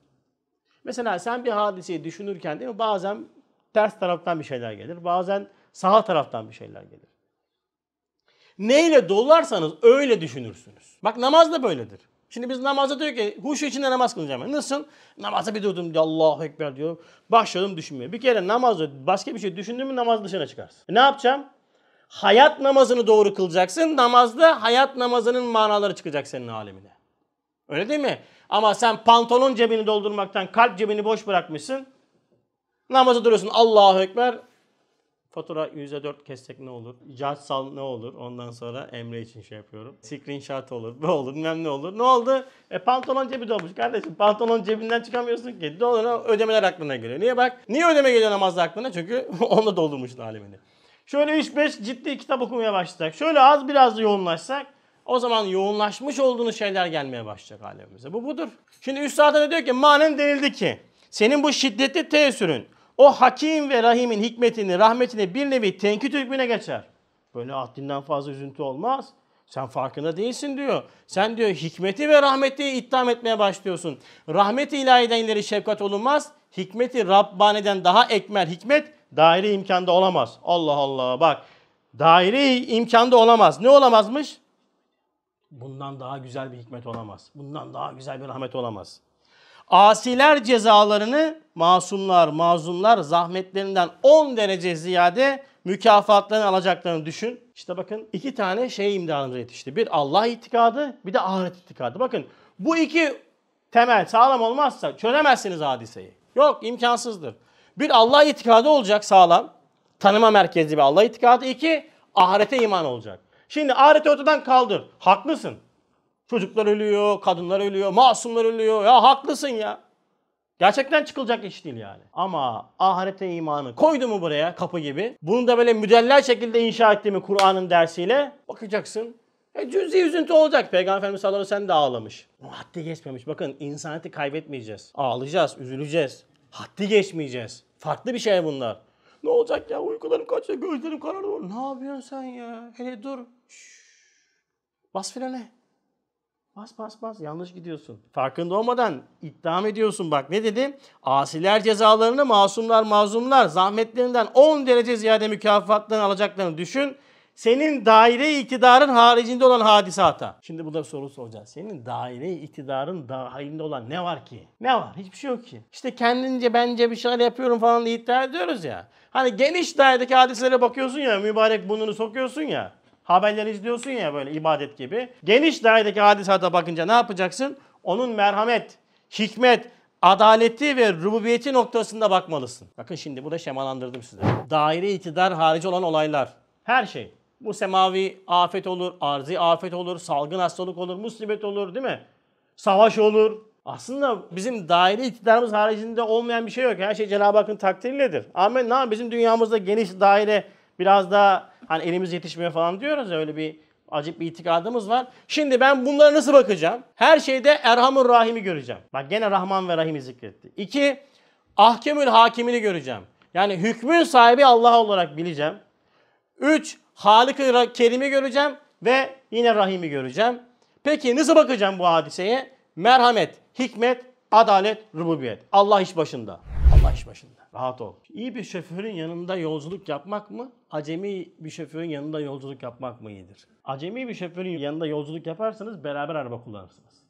Mesela sen bir hadiseyi düşünürken değil mi? Bazen ters taraftan bir şeyler gelir. Bazen sağ taraftan bir şeyler gelir. Neyle dolarsanız öyle düşünürsünüz. Bak namaz da böyledir. Şimdi biz namaza diyor ki huşu içinde namaz kılacağım. Yani nasıl? Namaza bir durdum diyor Allahu Ekber diyor. Başladım düşünmeye. Bir kere namazda başka bir şey düşündün mü namaz dışına çıkarsın. E ne yapacağım? Hayat namazını doğru kılacaksın. Namazda hayat namazının manaları çıkacak senin alemine. Öyle değil mi? Ama sen pantolon cebini doldurmaktan kalp cebini boş bırakmışsın. Namaza duruyorsun Allahu Ekber. Fatura %4 kessek ne olur? Judgesal ne olur? Ondan sonra Emre için şey yapıyorum. Screenshot olur. Bu olur. Bilmem ne olur. Ne oldu? E pantolon cebi dolmuş kardeşim. Pantolon cebinden çıkamıyorsun ki. Dolara ödemeler aklına geliyor. Niye bak? Niye ödeme geliyor namaz aklına? Çünkü onunla doldurmuşsun alemini. Şöyle 3-5 ciddi kitap okumaya başlasak. Şöyle az biraz da yoğunlaşsak. O zaman yoğunlaşmış olduğunuz şeyler gelmeye başlayacak alemimize. Bu budur. Şimdi üstadı da diyor ki manen denildi ki senin bu şiddetli teessürün o hakim ve rahimin hikmetini, rahmetini bir nevi tenkit hükmüne geçer. Böyle haddinden fazla üzüntü olmaz. Sen farkında değilsin diyor. Sen diyor hikmeti ve rahmeti iddiam etmeye başlıyorsun. Rahmeti ilahiden ileri şefkat olunmaz. Hikmeti Rabbani'den daha ekmel hikmet daire imkanda olamaz. Allah Allah bak. Daire imkanda olamaz. Ne olamazmış? Bundan daha güzel bir hikmet olamaz. Bundan daha güzel bir rahmet olamaz. Asiler cezalarını masumlar, mazumlar zahmetlerinden 10 derece ziyade mükafatlarını alacaklarını düşün. İşte bakın iki tane şey imdanımıza yetişti. Bir Allah itikadı, bir de ahiret itikadı. Bakın bu iki temel sağlam olmazsa çözemezsiniz hadiseyi. Yok imkansızdır. Bir Allah itikadı olacak sağlam. Tanıma merkezli bir Allah itikadı. İki ahirete iman olacak. Şimdi ahireti ortadan kaldır. Haklısın. Çocuklar ölüyor, kadınlar ölüyor, masumlar ölüyor. Ya haklısın ya. Gerçekten çıkılacak iş değil yani. Ama ahirete imanı koydu mu buraya kapı gibi? Bunu da böyle müdeller şekilde inşa etti mi Kur'an'ın dersiyle bakacaksın. E, cüzi üzüntü olacak. Peygamber Efendimiz sallallahu aleyhi ve sellem de ağlamış. Ama haddi geçmemiş. Bakın insaniyeti kaybetmeyeceğiz. Ağlayacağız, üzüleceğiz. Haddi geçmeyeceğiz. Farklı bir şey bunlar. Ne olacak ya uykularım kaçıyor, gözlerim kararıyor. Ne yapıyorsun sen ya? Hele dur. Şşş. Bas frene. Bas bas bas yanlış gidiyorsun. Farkında olmadan iddiam ediyorsun bak ne dedim Asiler cezalarını masumlar mazumlar zahmetlerinden 10 derece ziyade mükafatlarını alacaklarını düşün. Senin daire iktidarın haricinde olan hadisata. Şimdi burada soru soracağız. Senin daire iktidarın dahilinde olan ne var ki? Ne var? Hiçbir şey yok ki. İşte kendince bence bir şeyler yapıyorum falan diye iddia ediyoruz ya. Hani geniş dairedeki hadislere bakıyorsun ya mübarek bununu sokuyorsun ya. Haberleri izliyorsun ya böyle ibadet gibi. Geniş dairedeki hadisata bakınca ne yapacaksın? Onun merhamet, hikmet, adaleti ve rububiyeti noktasında bakmalısın. Bakın şimdi bu da şemalandırdım size. Daire iktidar harici olan olaylar. Her şey. Bu semavi afet olur, arzi afet olur, salgın hastalık olur, musibet olur değil mi? Savaş olur. Aslında bizim daire iktidarımız haricinde olmayan bir şey yok. Her şey Cenab-ı Hakk'ın takdiriyledir. Ama ne bizim dünyamızda geniş daire biraz daha Hani elimiz yetişmiyor falan diyoruz ya, öyle bir acip bir itikadımız var. Şimdi ben bunlara nasıl bakacağım? Her şeyde Erhamur Rahim'i göreceğim. Bak gene Rahman ve Rahim'i zikretti. İki, Ahkemül Hakim'ini göreceğim. Yani hükmün sahibi Allah olarak bileceğim. Üç, Halık-ı Kerim'i göreceğim ve yine Rahim'i göreceğim. Peki nasıl bakacağım bu hadiseye? Merhamet, hikmet, adalet, rububiyet. Allah iş başında. Allah iş başında. Rahat ol. İyi bir şoförün yanında yolculuk yapmak mı? Acemi bir şoförün yanında yolculuk yapmak mı iyidir? Acemi bir şoförün yanında yolculuk yaparsanız beraber araba kullanırsınız.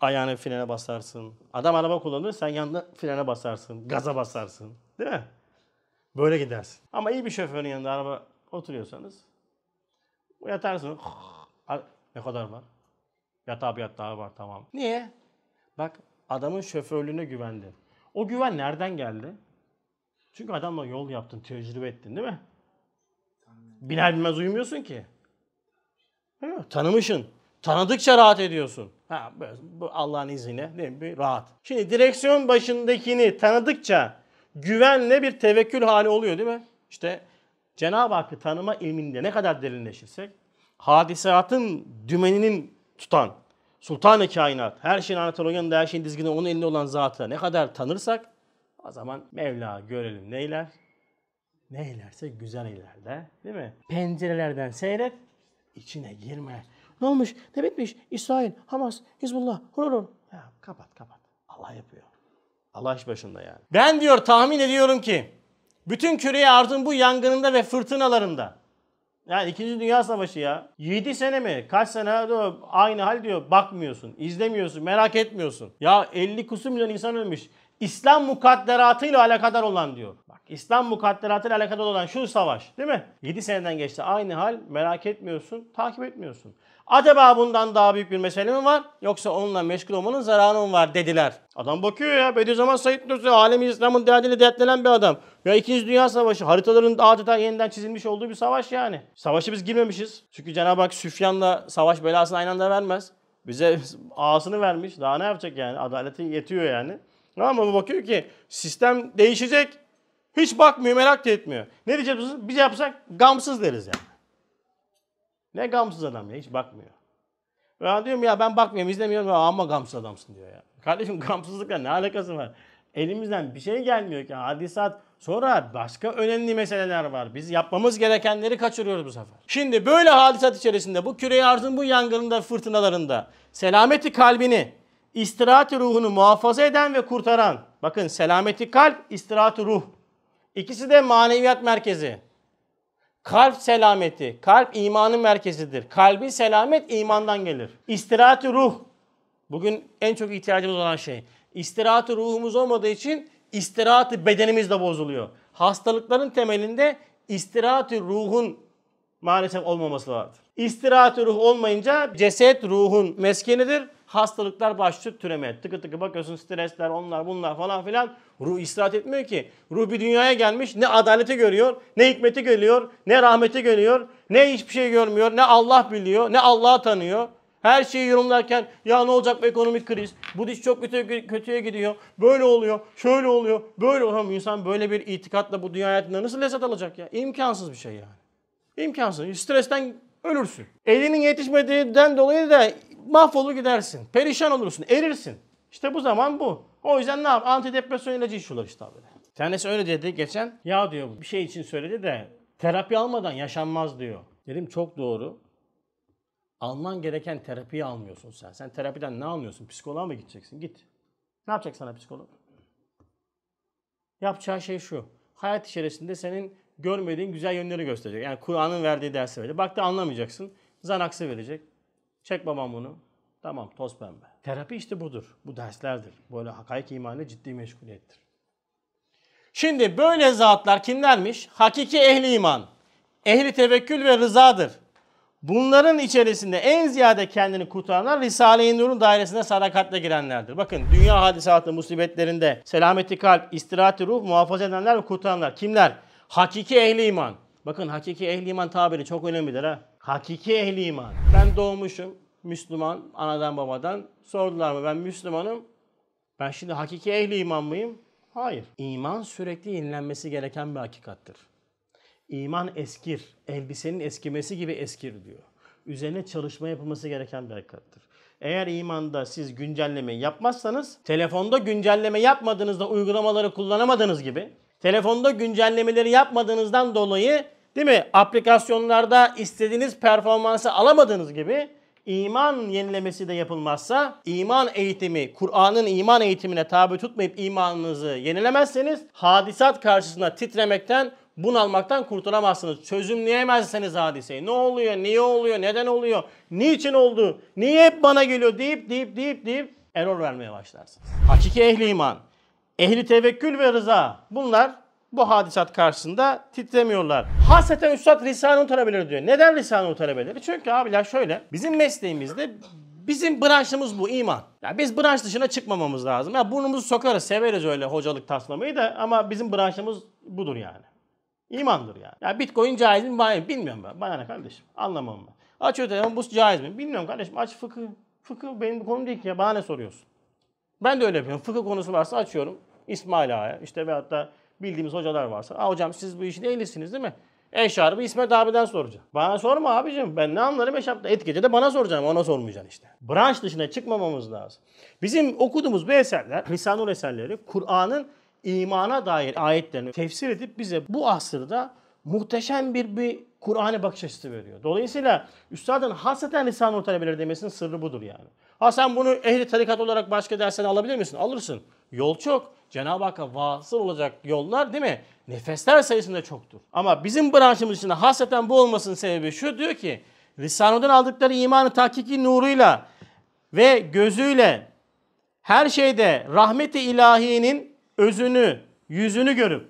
Ayağını frene basarsın. Adam araba kullanır, sen yanında frene basarsın. Gaza basarsın. Değil mi? Böyle gidersin. Ama iyi bir şoförün yanında araba oturuyorsanız yatarsın. ne kadar var? Yatağı bir yatağı var tamam. Niye? Bak adamın şoförlüğüne güvendin. O güven nereden geldi? Çünkü adamla yol yaptın, tecrübe ettin değil mi? Biner bilmez uyumuyorsun ki. tanımışın. Tanıdıkça rahat ediyorsun. Ha, bu Allah'ın izniyle değil mi? Bir rahat. Şimdi direksiyon başındakini tanıdıkça güvenle bir tevekkül hali oluyor değil mi? İşte Cenab-ı Hakk'ı tanıma ilminde ne kadar derinleşirsek hadisatın dümeninin tutan, Sultanı kainat. Her şeyin anahtarı onun yanında, her şeyin dizgini onun elinde olan zatı ne kadar tanırsak o zaman Mevla görelim neyler? Neylerse güzel eyler de değil mi? Pencerelerden seyret, içine girme. Ne olmuş? Ne bitmiş? İsrail, Hamas, Hizbullah, Hurur. Ya kapat kapat. Allah yapıyor. Allah iş başında yani. Ben diyor tahmin ediyorum ki bütün küreye ardın bu yangınında ve fırtınalarında yani 2. Dünya Savaşı ya. 7 sene mi? Kaç sene diyor, aynı hal diyor. Bakmıyorsun, izlemiyorsun, merak etmiyorsun. Ya 50 kusur milyon insan ölmüş. İslam mukadderatıyla alakadar olan diyor. Bak İslam mukadderatıyla alakadar olan şu savaş değil mi? 7 seneden geçti. Aynı hal merak etmiyorsun, takip etmiyorsun. Acaba bundan daha büyük bir mesele mi var yoksa onunla meşgul olmanın zararı mı var dediler. Adam bakıyor ya Bediüzzaman Said Nursi alem İslam'ın derdiyle dertlenen bir adam. Ya 2. Dünya Savaşı haritaların adeta yeniden çizilmiş olduğu bir savaş yani. Savaşı biz girmemişiz. Çünkü Cenab-ı Hak Süfyan'la savaş belasını aynı anda vermez. Bize ağasını vermiş. Daha ne yapacak yani? Adaleti yetiyor yani. Ama bu bakıyor ki sistem değişecek. Hiç bakmıyor, merak da etmiyor. Ne diyeceğiz biz? Biz yapsak gamsız deriz yani. Ne gamsız adam ya hiç bakmıyor. Ben diyorum ya ben bakmıyorum izlemiyorum ya ama gamsız adamsın diyor ya. Kardeşim gamsızlıkla ne alakası var? Elimizden bir şey gelmiyor ki hadisat sonra başka önemli meseleler var. Biz yapmamız gerekenleri kaçırıyoruz bu sefer. Şimdi böyle hadisat içerisinde bu küre arzın bu yangınında fırtınalarında selameti kalbini istirahat ruhunu muhafaza eden ve kurtaran. Bakın selameti kalp, istirahat ruh. İkisi de maneviyat merkezi. Kalp selameti, kalp imanın merkezidir. Kalbi selamet imandan gelir. i̇stirahat ruh, bugün en çok ihtiyacımız olan şey. i̇stirahat ruhumuz olmadığı için istirahat bedenimiz de bozuluyor. Hastalıkların temelinde istirahat ruhun maalesef olmaması vardır. i̇stirahat ruh olmayınca ceset ruhun meskenidir hastalıklar başlıyor türemeye. Tıkı tıkı bakıyorsun stresler onlar bunlar falan filan. Ruh istirahat etmiyor ki. Ruh bir dünyaya gelmiş ne adaleti görüyor, ne hikmeti görüyor, ne rahmeti görüyor, ne hiçbir şey görmüyor, ne Allah biliyor, ne Allah'ı tanıyor. Her şeyi yorumlarken ya ne olacak bu ekonomik kriz, bu diş çok kötü, kötüye gidiyor, böyle oluyor, şöyle oluyor, böyle oluyor. insan böyle bir itikatla bu dünya hayatında nasıl lezzet alacak ya? İmkansız bir şey yani. İmkansız. Stresten ölürsün. Elinin yetişmediğinden dolayı da Mahvolu gidersin. Perişan olursun, erirsin. İşte bu zaman bu. O yüzden ne yap? Antidepresan ilacı içiyorlar işte abi. Bir tanesi öyle dedi geçen. Ya diyor bir şey için söyledi de terapi almadan yaşanmaz diyor. Dedim çok doğru. Alman gereken terapiyi almıyorsun sen. Sen terapiden ne almıyorsun? Psikoloğa mı gideceksin? Git. Ne yapacak sana psikolog? Yapacağı şey şu. Hayat içerisinde senin görmediğin güzel yönleri gösterecek. Yani Kur'an'ın verdiği dersi verecek. Bak da anlamayacaksın. Zanaksı verecek. Çek babam bunu. Tamam toz pembe. Terapi işte budur. Bu derslerdir. Böyle hakayık imanı ciddi meşguliyettir. Şimdi böyle zatlar kimlermiş? Hakiki ehli iman. Ehli tevekkül ve rızadır. Bunların içerisinde en ziyade kendini kurtaranlar Risale-i Nur'un dairesine sadakatle girenlerdir. Bakın dünya hadisatı musibetlerinde selameti kalp, istirahati ruh muhafaza edenler ve kurtaranlar kimler? Hakiki ehli iman. Bakın hakiki ehli iman tabiri çok önemlidir ha. Hakiki ehli iman. Ben doğmuşum, Müslüman, anadan babadan. Sordular mı ben Müslümanım? Ben şimdi hakiki ehli iman mıyım? Hayır. İman sürekli yenilenmesi gereken bir hakikattir. İman eskir. Elbisenin eskimesi gibi eskir diyor. Üzerine çalışma yapılması gereken bir hakikattir. Eğer imanda siz güncelleme yapmazsanız, telefonda güncelleme yapmadığınızda uygulamaları kullanamadığınız gibi, telefonda güncellemeleri yapmadığınızdan dolayı Değil mi? Aplikasyonlarda istediğiniz performansı alamadığınız gibi iman yenilemesi de yapılmazsa, iman eğitimi, Kur'an'ın iman eğitimine tabi tutmayıp imanınızı yenilemezseniz hadisat karşısında titremekten, bunalmaktan kurtulamazsınız. Çözümleyemezseniz hadiseyi. Ne oluyor, niye oluyor, neden oluyor, niçin oldu, niye hep bana geliyor deyip deyip deyip deyip error vermeye başlarsınız. Hakiki ehli iman, ehli tevekkül ve rıza bunlar bu hadisat karşısında titremiyorlar. Hasreten Üstad Risale-i Talebeleri diyor. Neden Risale-i Talebeleri? Çünkü abiler şöyle, bizim mesleğimizde Bizim branşımız bu iman. Ya biz branş dışına çıkmamamız lazım. Ya burnumuzu sokarız, severiz öyle hocalık taslamayı da ama bizim branşımız budur yani. İmandır yani. Ya Bitcoin caiz mi bana bilmiyorum ben. Bana ne kardeşim? Anlamam ben. Aç öteden bu caiz mi? Bilmiyorum kardeşim. Aç fıkıh. Fıkıh benim bu konum değil ki ya. Bana ne soruyorsun? Ben de öyle yapıyorum. Fıkıh konusu varsa açıyorum. İsmail Ağa'ya işte ve hatta bildiğimiz hocalar varsa. Aa hocam siz bu işin ehlisiniz değil mi? Eşarbı İsmet abiden soracağım. Bana sorma abicim. Ben ne anlarım eşarbı? Et gece de bana soracağım. Ona sormayacaksın işte. Branş dışına çıkmamamız lazım. Bizim okuduğumuz bu eserler, Risanul eserleri Kur'an'ın imana dair ayetlerini tefsir edip bize bu asırda muhteşem bir, bir Kur'an'a bakış açısı veriyor. Dolayısıyla üstadın hasreten lisan-ı talebeleri demesinin sırrı budur yani. Ha sen bunu ehli tarikat olarak başka dersen alabilir misin? Alırsın. Yol çok. Cenab-ı Hakk'a vasıl olacak yollar değil mi? Nefesler sayısında çoktur. Ama bizim branşımız için hasreten bu olmasının sebebi şu diyor ki Risale'den aldıkları imanı tahkiki nuruyla ve gözüyle her şeyde rahmeti ilahinin özünü, yüzünü görüp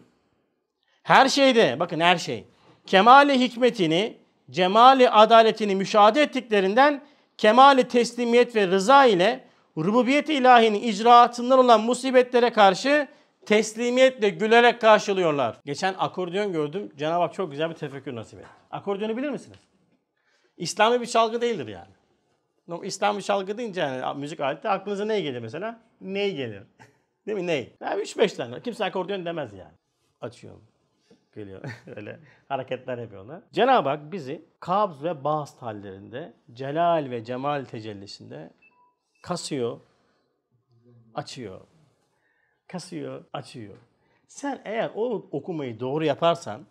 her şeyde bakın her şey kemali hikmetini, cemali adaletini müşahede ettiklerinden kemali teslimiyet ve rıza ile rububiyet ilahinin icraatından olan musibetlere karşı teslimiyetle gülerek karşılıyorlar. Geçen akordeon gördüm. Cenab-ı Hak çok güzel bir tefekkür nasip etti. Akordeonu bilir misiniz? İslami bir çalgı değildir yani. İslami çalgı deyince yani müzik aleti aklınıza ne gelir mesela? Ney gelir? Değil mi? Ney? Yani 3-5 tane. Kimse akordeon demez yani. Açıyor. Geliyor. Öyle hareketler yapıyorlar. Cenab-ı Hak bizi kabz ve bast hallerinde, celal ve cemal tecellisinde Kasıyor, açıyor. Kasıyor, açıyor. Sen eğer o okumayı doğru yaparsan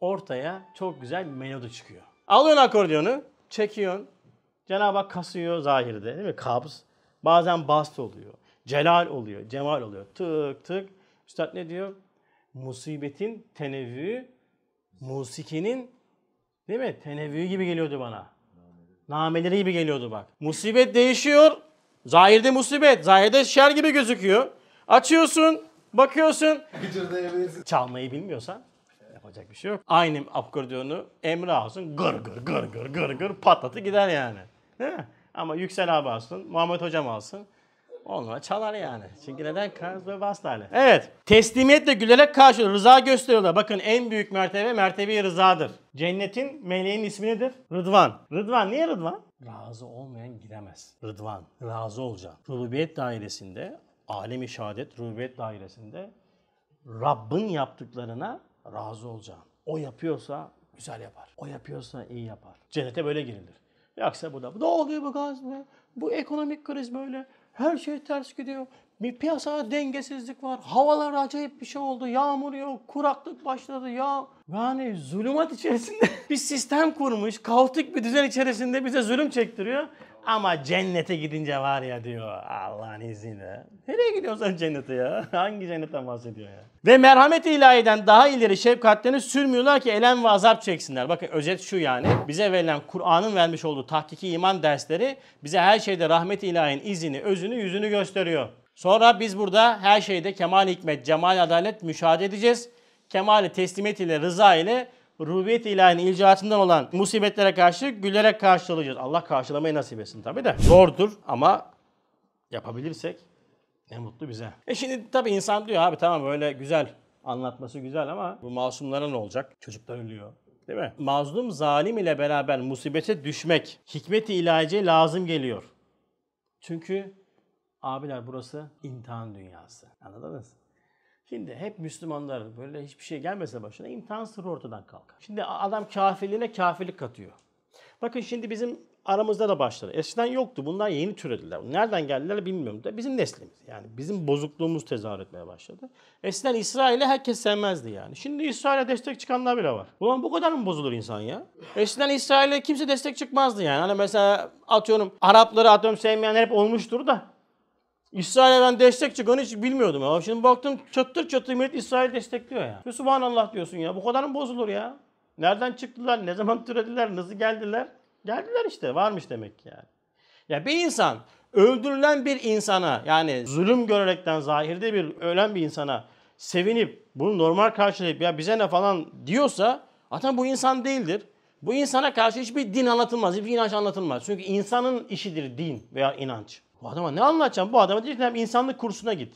ortaya çok güzel bir melodi çıkıyor. Alıyorsun akordiyonu, çekiyorsun. Cenab-ı Hak kasıyor zahirde değil mi? Kabz. Bazen bast oluyor. Celal oluyor, cemal oluyor. Tık tık. Üstad ne diyor? Musibetin tenevvü, musikinin değil mi? Tenevvü gibi geliyordu bana nameleri gibi geliyordu bak. Musibet değişiyor. Zahirde musibet, zahirde şer gibi gözüküyor. Açıyorsun, bakıyorsun. Çalmayı bilmiyorsan yapacak bir şey yok. Aynı akordiyonu Emre Ağus'un gır gır gır gır gır gır patlatı gider yani. Değil mi? Ama Yüksel abi alsın, Muhammed Hocam alsın. Onlara çalar yani. Çünkü neden? Karz ve vasıtayla. Evet. Teslimiyetle gülerek karşılıyor. Rıza gösteriyorlar. Bakın en büyük mertebe mertebi rızadır. Cennetin meleğin ismi nedir? Rıdvan. Rıdvan niye Rıdvan? Razı olmayan giremez. Rıdvan. Razı olacağım. Rububiyet dairesinde, alemi şehadet rububiyet dairesinde Rabb'in yaptıklarına razı olacağım. O yapıyorsa güzel yapar. O yapıyorsa iyi yapar. Cennete böyle girilir. Yoksa bu da bu ne oluyor bu gaz ne? Bu ekonomik kriz böyle. Her şey ters gidiyor. Bir piyasada dengesizlik var. Havalar acayip bir şey oldu. Yağmur yok, kuraklık başladı. Ya yani zulümat içerisinde bir sistem kurmuş. Kaotik bir düzen içerisinde bize zulüm çektiriyor. Ama cennete gidince var ya diyor Allah'ın izniyle. Nereye gidiyorsun cennete ya? Hangi cennetten bahsediyor ya? Ve merhamet ilahiden daha ileri şefkatlerini sürmüyorlar ki elem ve azap çeksinler. Bakın özet şu yani. Bize verilen Kur'an'ın vermiş olduğu tahkiki iman dersleri bize her şeyde rahmet ilahin izini, özünü, yüzünü gösteriyor. Sonra biz burada her şeyde kemal hikmet, cemal adalet müşahede edeceğiz. Kemali teslimiyet ile, rıza ile rububiyet ilahinin icatından olan musibetlere karşı gülerek karşılayacağız. Allah karşılamayı nasip etsin tabi de. Zordur ama yapabilirsek ne mutlu bize. E şimdi tabi insan diyor abi tamam böyle güzel anlatması güzel ama bu masumlara ne olacak? Çocuklar ölüyor. Değil mi? Mazlum zalim ile beraber musibete düşmek hikmeti ilacı lazım geliyor. Çünkü abiler burası imtihan dünyası. Anladınız? Şimdi hep Müslümanlar böyle hiçbir şey gelmese başına imtihan sırrı ortadan kalkar. Şimdi adam kafirliğine kafirlik katıyor. Bakın şimdi bizim aramızda da başladı. Eskiden yoktu. Bunlar yeni türediler. Nereden geldiler bilmiyorum da bizim neslimiz. Yani bizim bozukluğumuz tezahür etmeye başladı. Eskiden İsrail'e herkes sevmezdi yani. Şimdi İsrail'e destek çıkanlar bile var. Ulan bu kadar mı bozulur insan ya? Eskiden İsrail'e kimse destek çıkmazdı yani. Hani mesela atıyorum Arapları atıyorum sevmeyen hep olmuştur da İsrail'e ben destek çıkanı hiç bilmiyordum ya. Şimdi baktım çatır çatır millet İsrail destekliyor ya. Ve subhanallah diyorsun ya. Bu kadar mı bozulur ya? Nereden çıktılar? Ne zaman türediler? Nasıl geldiler? Geldiler işte. Varmış demek ki yani. Ya bir insan öldürülen bir insana yani zulüm görerekten zahirde bir ölen bir insana sevinip bunu normal karşılayıp ya bize ne falan diyorsa zaten bu insan değildir. Bu insana karşı hiçbir din anlatılmaz, hiçbir inanç anlatılmaz. Çünkü insanın işidir din veya inanç. Bu adama ne anlatacağım? Bu adama diyeceksin insanlık kursuna git.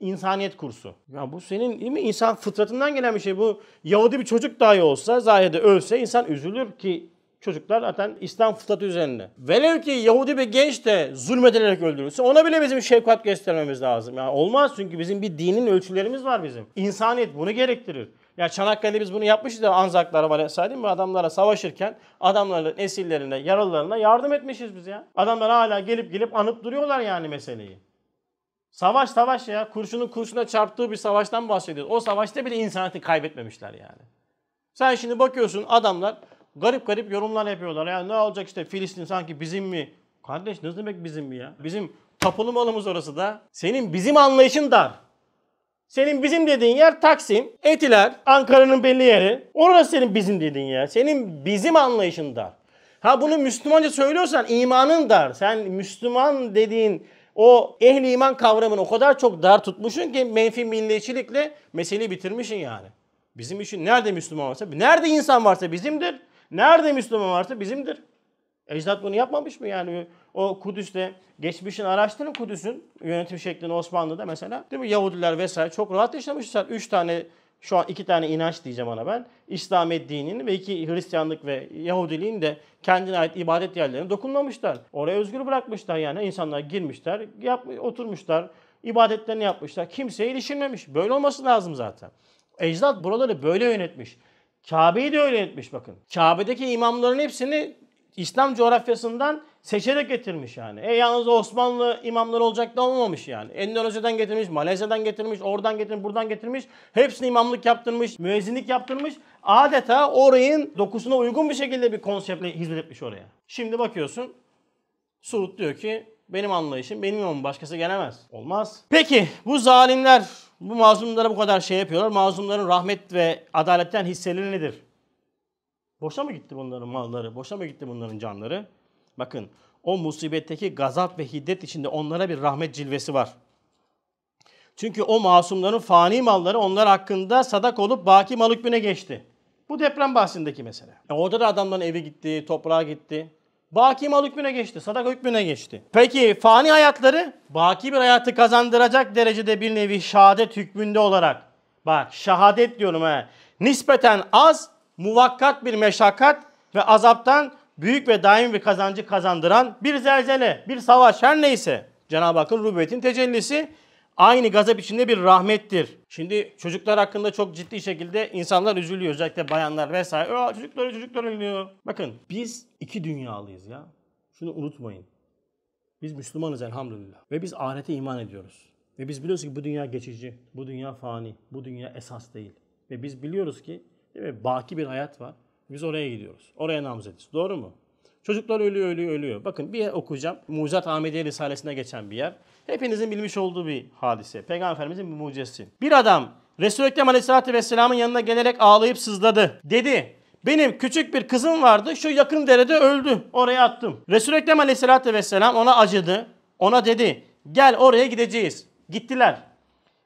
İnsaniyet kursu. Ya bu senin değil mi? insan fıtratından gelen bir şey. Bu Yahudi bir çocuk dahi olsa zahide ölse insan üzülür ki çocuklar zaten İslam fıtratı üzerinde. Velev ki Yahudi bir genç de zulmedilerek öldürülse ona bile bizim şefkat göstermemiz lazım. Yani olmaz çünkü bizim bir dinin ölçülerimiz var bizim. İnsaniyet bunu gerektirir. Ya Çanakkale'de biz bunu yapmışız ya Anzaklar var değil mi? Adamlara savaşırken adamların esirlerine, yaralılarına yardım etmişiz biz ya. Adamlar hala gelip gelip anıp duruyorlar yani meseleyi. Savaş savaş ya. Kurşunun kurşuna çarptığı bir savaştan bahsediyoruz. O savaşta bile insaniyeti kaybetmemişler yani. Sen şimdi bakıyorsun adamlar garip garip yorumlar yapıyorlar. Ya ne olacak işte Filistin sanki bizim mi? Kardeş ne demek bizim mi ya? Bizim tapulu malımız orası da. Senin bizim anlayışın dar. Senin bizim dediğin yer Taksim, Etiler, Ankara'nın belli yeri. Orası senin bizim dediğin yer. Senin bizim anlayışın dar. Ha bunu Müslümanca söylüyorsan imanın dar. Sen Müslüman dediğin o ehli iman kavramını o kadar çok dar tutmuşsun ki menfi milliyetçilikle meseleyi bitirmişsin yani. Bizim için nerede Müslüman varsa, nerede insan varsa bizimdir. Nerede Müslüman varsa bizimdir. Ecdat bunu yapmamış mı yani? O Kudüs'te geçmişin araştırın Kudüs'ün yönetim şeklini Osmanlı'da mesela değil mi? Yahudiler vesaire çok rahat yaşamışlar. 3 tane şu an iki tane inanç diyeceğim ona ben. İslam dininin ve iki Hristiyanlık ve Yahudiliğin de kendine ait ibadet yerlerini dokunmamışlar. Oraya özgür bırakmışlar yani. insanlar girmişler, yap oturmuşlar, ibadetlerini yapmışlar. Kimseye ilişilmemiş. Böyle olması lazım zaten. Ecdat buraları böyle yönetmiş. Kabe'yi de öyle yönetmiş bakın. Kabe'deki imamların hepsini İslam coğrafyasından Seçerek getirmiş yani. E yalnız Osmanlı imamları olacak da olmamış yani. Endonezya'dan getirmiş, Malezya'dan getirmiş, oradan getirmiş, buradan getirmiş. Hepsini imamlık yaptırmış, müezzinlik yaptırmış. Adeta orayın dokusuna uygun bir şekilde bir konseptle hizmet etmiş oraya. Şimdi bakıyorsun Suud diyor ki benim anlayışım benim imamım başkası gelemez. Olmaz. Peki bu zalimler bu mazlumlara bu kadar şey yapıyorlar. Mazlumların rahmet ve adaletten hisseleri nedir? Boşa mı gitti bunların malları? Boşa mı gitti bunların canları? Bakın o musibetteki gazap ve hiddet içinde onlara bir rahmet cilvesi var. Çünkü o masumların fani malları onlar hakkında sadak olup baki mal hükmüne geçti. Bu deprem bahsindeki mesele. E orada da adamların evi gitti, toprağa gitti. Baki mal hükmüne geçti, sadak hükmüne geçti. Peki fani hayatları baki bir hayatı kazandıracak derecede bir nevi şehadet hükmünde olarak. Bak şehadet diyorum ha. Nispeten az, muvakkat bir meşakkat ve azaptan büyük ve daim ve kazancı kazandıran bir zelzele, bir savaş her neyse Cenab-ı Hakk'ın rububiyetin tecellisi aynı gazap içinde bir rahmettir. Şimdi çocuklar hakkında çok ciddi şekilde insanlar üzülüyor. Özellikle bayanlar vesaire. Aa, çocuklar çocuklar ölüyor. Bakın biz iki dünyalıyız ya. Şunu unutmayın. Biz Müslümanız elhamdülillah. Ve biz ahirete iman ediyoruz. Ve biz biliyoruz ki bu dünya geçici, bu dünya fani, bu dünya esas değil. Ve biz biliyoruz ki değil mi, baki bir hayat var. Biz oraya gidiyoruz. Oraya namzediz. Doğru mu? Çocuklar ölüyor, ölüyor, ölüyor. Bakın bir yer okuyacağım. Mucizat Ahmediye Risalesi'ne geçen bir yer. Hepinizin bilmiş olduğu bir hadise. Peygamber Efendimizin bir mucizesi. Bir adam Resul-i Ekrem Aleyhisselatü Vesselam'ın yanına gelerek ağlayıp sızladı. Dedi, benim küçük bir kızım vardı, şu yakın derede öldü. Oraya attım. Resul-i Ekrem Aleyhisselatü Vesselam ona acıdı. Ona dedi, gel oraya gideceğiz. Gittiler.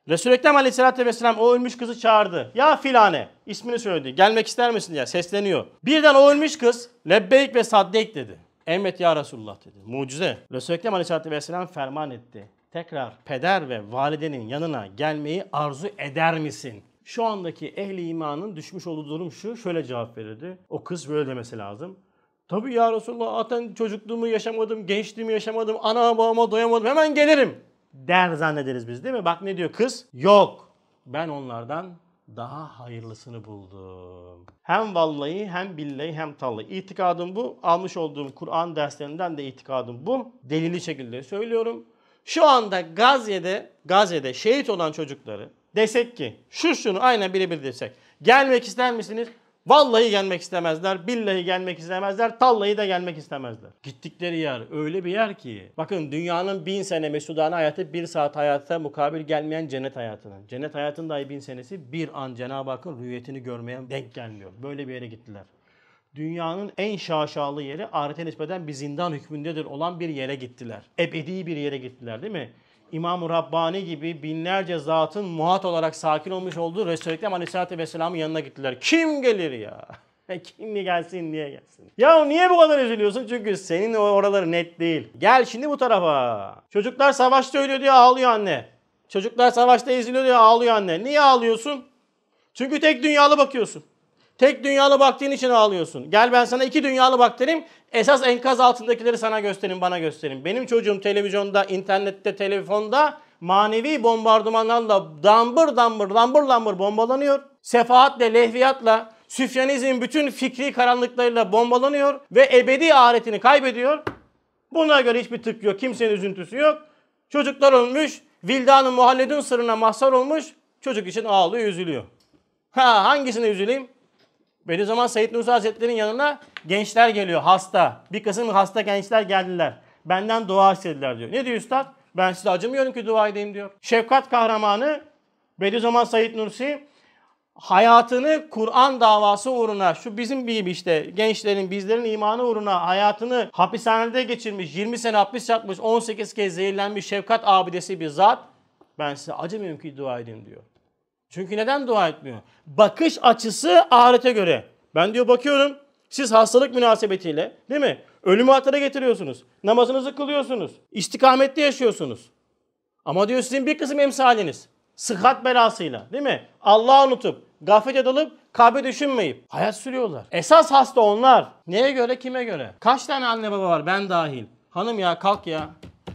Resul-i Ekrem aleyhissalatü vesselam o ölmüş kızı çağırdı. Ya filane ismini söyledi. Gelmek ister misin diye sesleniyor. Birden o ölmüş kız lebbeyk ve saddek dedi. Emret ya Resulullah dedi. Mucize. Resul-i Ekrem aleyhissalatü vesselam ferman etti. Tekrar peder ve validenin yanına gelmeyi arzu eder misin? Şu andaki ehli imanın düşmüş olduğu durum şu. Şöyle cevap verirdi. O kız böyle demesi lazım. Tabii ya Resulullah zaten çocukluğumu yaşamadım, gençliğimi yaşamadım, ana babama doyamadım. Hemen gelirim der zannederiz biz değil mi? Bak ne diyor kız? Yok ben onlardan daha hayırlısını buldum. Hem vallahi hem billahi hem tallahi. İtikadım bu. Almış olduğum Kur'an derslerinden de itikadım bu. Delili şekilde söylüyorum. Şu anda Gazze'de, Gazze'de şehit olan çocukları desek ki şu şunu aynen birebir desek. Gelmek ister misiniz? Vallahi gelmek istemezler, billahi gelmek istemezler, tallayı da gelmek istemezler. Gittikleri yer öyle bir yer ki. Bakın dünyanın bin sene mesudane hayatı bir saat hayata mukabil gelmeyen cennet hayatının. Cennet hayatının dahi bin senesi bir an Cenab-ı Hakk'ın rüyetini görmeye denk gelmiyor. Böyle bir yere gittiler dünyanın en şaşalı yeri ahirete nispeten bir zindan hükmündedir olan bir yere gittiler. Ebedi bir yere gittiler değil mi? İmam-ı Rabbani gibi binlerce zatın muhat olarak sakin olmuş olduğu Resul-i Ekrem Aleyhisselatü Vesselam'ın yanına gittiler. Kim gelir ya? Kim niye gelsin, niye gelsin? Ya niye bu kadar üzülüyorsun? Çünkü senin oraları net değil. Gel şimdi bu tarafa. Çocuklar savaşta ölüyor diye ağlıyor anne. Çocuklar savaşta eziliyor diye ağlıyor anne. Niye ağlıyorsun? Çünkü tek dünyalı bakıyorsun. Tek dünyalı baktığın için ağlıyorsun. Gel ben sana iki dünyalı baktırayım. Esas enkaz altındakileri sana gösterin, bana gösterin. Benim çocuğum televizyonda, internette, telefonda manevi bombardımanlarla dambır dambır, lambır lambır bombalanıyor. Sefaatle, lehviyatla, süfyanizmin bütün fikri karanlıklarıyla bombalanıyor ve ebedi ahiretini kaybediyor. Buna göre hiçbir tık yok, kimsenin üzüntüsü yok. Çocuklar ölmüş, vildanın muhalledun sırrına mahsar olmuş, çocuk için ağlıyor, üzülüyor. Ha hangisine üzüleyim? Bediüzzaman Said Nursi Hazretleri'nin yanına gençler geliyor hasta. Bir kısım hasta gençler geldiler. Benden dua istediler diyor. Ne diyor üstad? Ben size acımıyorum ki dua edeyim diyor. Şefkat kahramanı Bediüzzaman Said Nursi hayatını Kur'an davası uğruna şu bizim bir işte gençlerin bizlerin imanı uğruna hayatını hapishanede geçirmiş 20 sene hapis yatmış 18 kez zehirlenmiş şefkat abidesi bir zat ben size acımıyorum ki dua edeyim diyor. Çünkü neden dua etmiyor? Bakış açısı ahirete göre. Ben diyor bakıyorum siz hastalık münasebetiyle değil mi? Ölümü hatırı getiriyorsunuz. Namazınızı kılıyorsunuz. İstikametli yaşıyorsunuz. Ama diyor sizin bir kısım emsaliniz. Sıhhat belasıyla değil mi? Allah'ı unutup, gaflete dalıp, kabe düşünmeyip hayat sürüyorlar. Esas hasta onlar. Neye göre, kime göre? Kaç tane anne baba var ben dahil? Hanım ya kalk ya.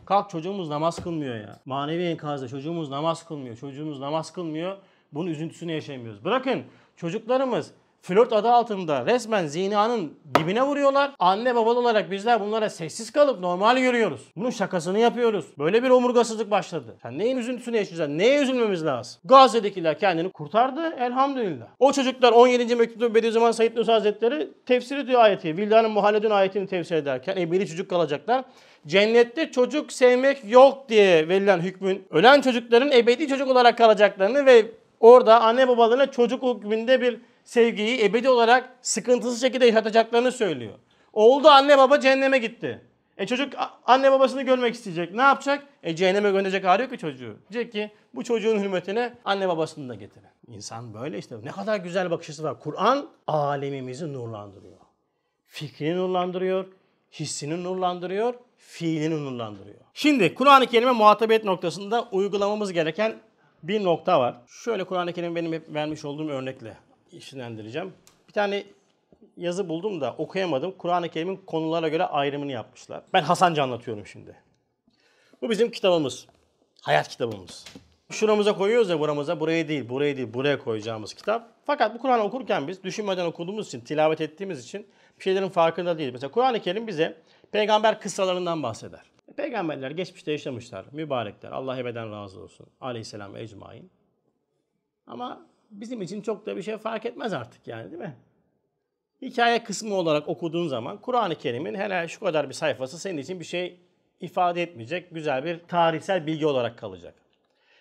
Kalk çocuğumuz namaz kılmıyor ya. Manevi enkazda çocuğumuz namaz kılmıyor. Çocuğumuz namaz kılmıyor bunun üzüntüsünü yaşamıyoruz. Bırakın çocuklarımız flört adı altında resmen zinanın dibine vuruyorlar. Anne babalı olarak bizler bunlara sessiz kalıp normal görüyoruz. Bunun şakasını yapıyoruz. Böyle bir omurgasızlık başladı. Sen neyin üzüntüsünü yaşayacaksın? Neye üzülmemiz lazım? Gazze'dekiler kendini kurtardı elhamdülillah. O çocuklar 17. mektupta Bediüzzaman Said Nursi Hazretleri tefsir ediyor ayeti. Vildanın muhalledün ayetini tefsir ederken ebeli çocuk kalacaklar. Cennette çocuk sevmek yok diye verilen hükmün ölen çocukların ebedi çocuk olarak kalacaklarını ve Orada anne babalarına çocuk hükmünde bir sevgiyi ebedi olarak sıkıntısız şekilde yaşatacaklarını söylüyor. Oldu anne baba cehenneme gitti. E çocuk anne babasını görmek isteyecek. Ne yapacak? E cehenneme gönderecek hali yok ki çocuğu. Diyecek ki bu çocuğun hürmetine anne babasını da getirin. İnsan böyle işte. Ne kadar güzel bakışısı var. Kur'an alemimizi nurlandırıyor. Fikrini nurlandırıyor, hissini nurlandırıyor, fiilini nurlandırıyor. Şimdi Kur'an-ı Kerim'e muhatabiyet noktasında uygulamamız gereken bir nokta var. Şöyle Kur'an-ı Kerim benim hep vermiş olduğum örnekle işlendireceğim. Bir tane yazı buldum da okuyamadım. Kur'an-ı Kerim'in konulara göre ayrımını yapmışlar. Ben Hasanca anlatıyorum şimdi. Bu bizim kitabımız. Hayat kitabımız. Şuramıza koyuyoruz ya buramıza. Buraya değil, buraya değil, buraya koyacağımız kitap. Fakat bu Kur'an okurken biz düşünmeden okuduğumuz için, tilavet ettiğimiz için bir şeylerin farkında değiliz. Mesela Kur'an-ı Kerim bize peygamber kıssalarından bahseder. Peygamberler geçmişte yaşamışlar. Mübarekler. Allah ebeden razı olsun. Aleyhisselam ecmain. Ama bizim için çok da bir şey fark etmez artık yani değil mi? Hikaye kısmı olarak okuduğun zaman Kur'an-ı Kerim'in hele şu kadar bir sayfası senin için bir şey ifade etmeyecek. Güzel bir tarihsel bilgi olarak kalacak.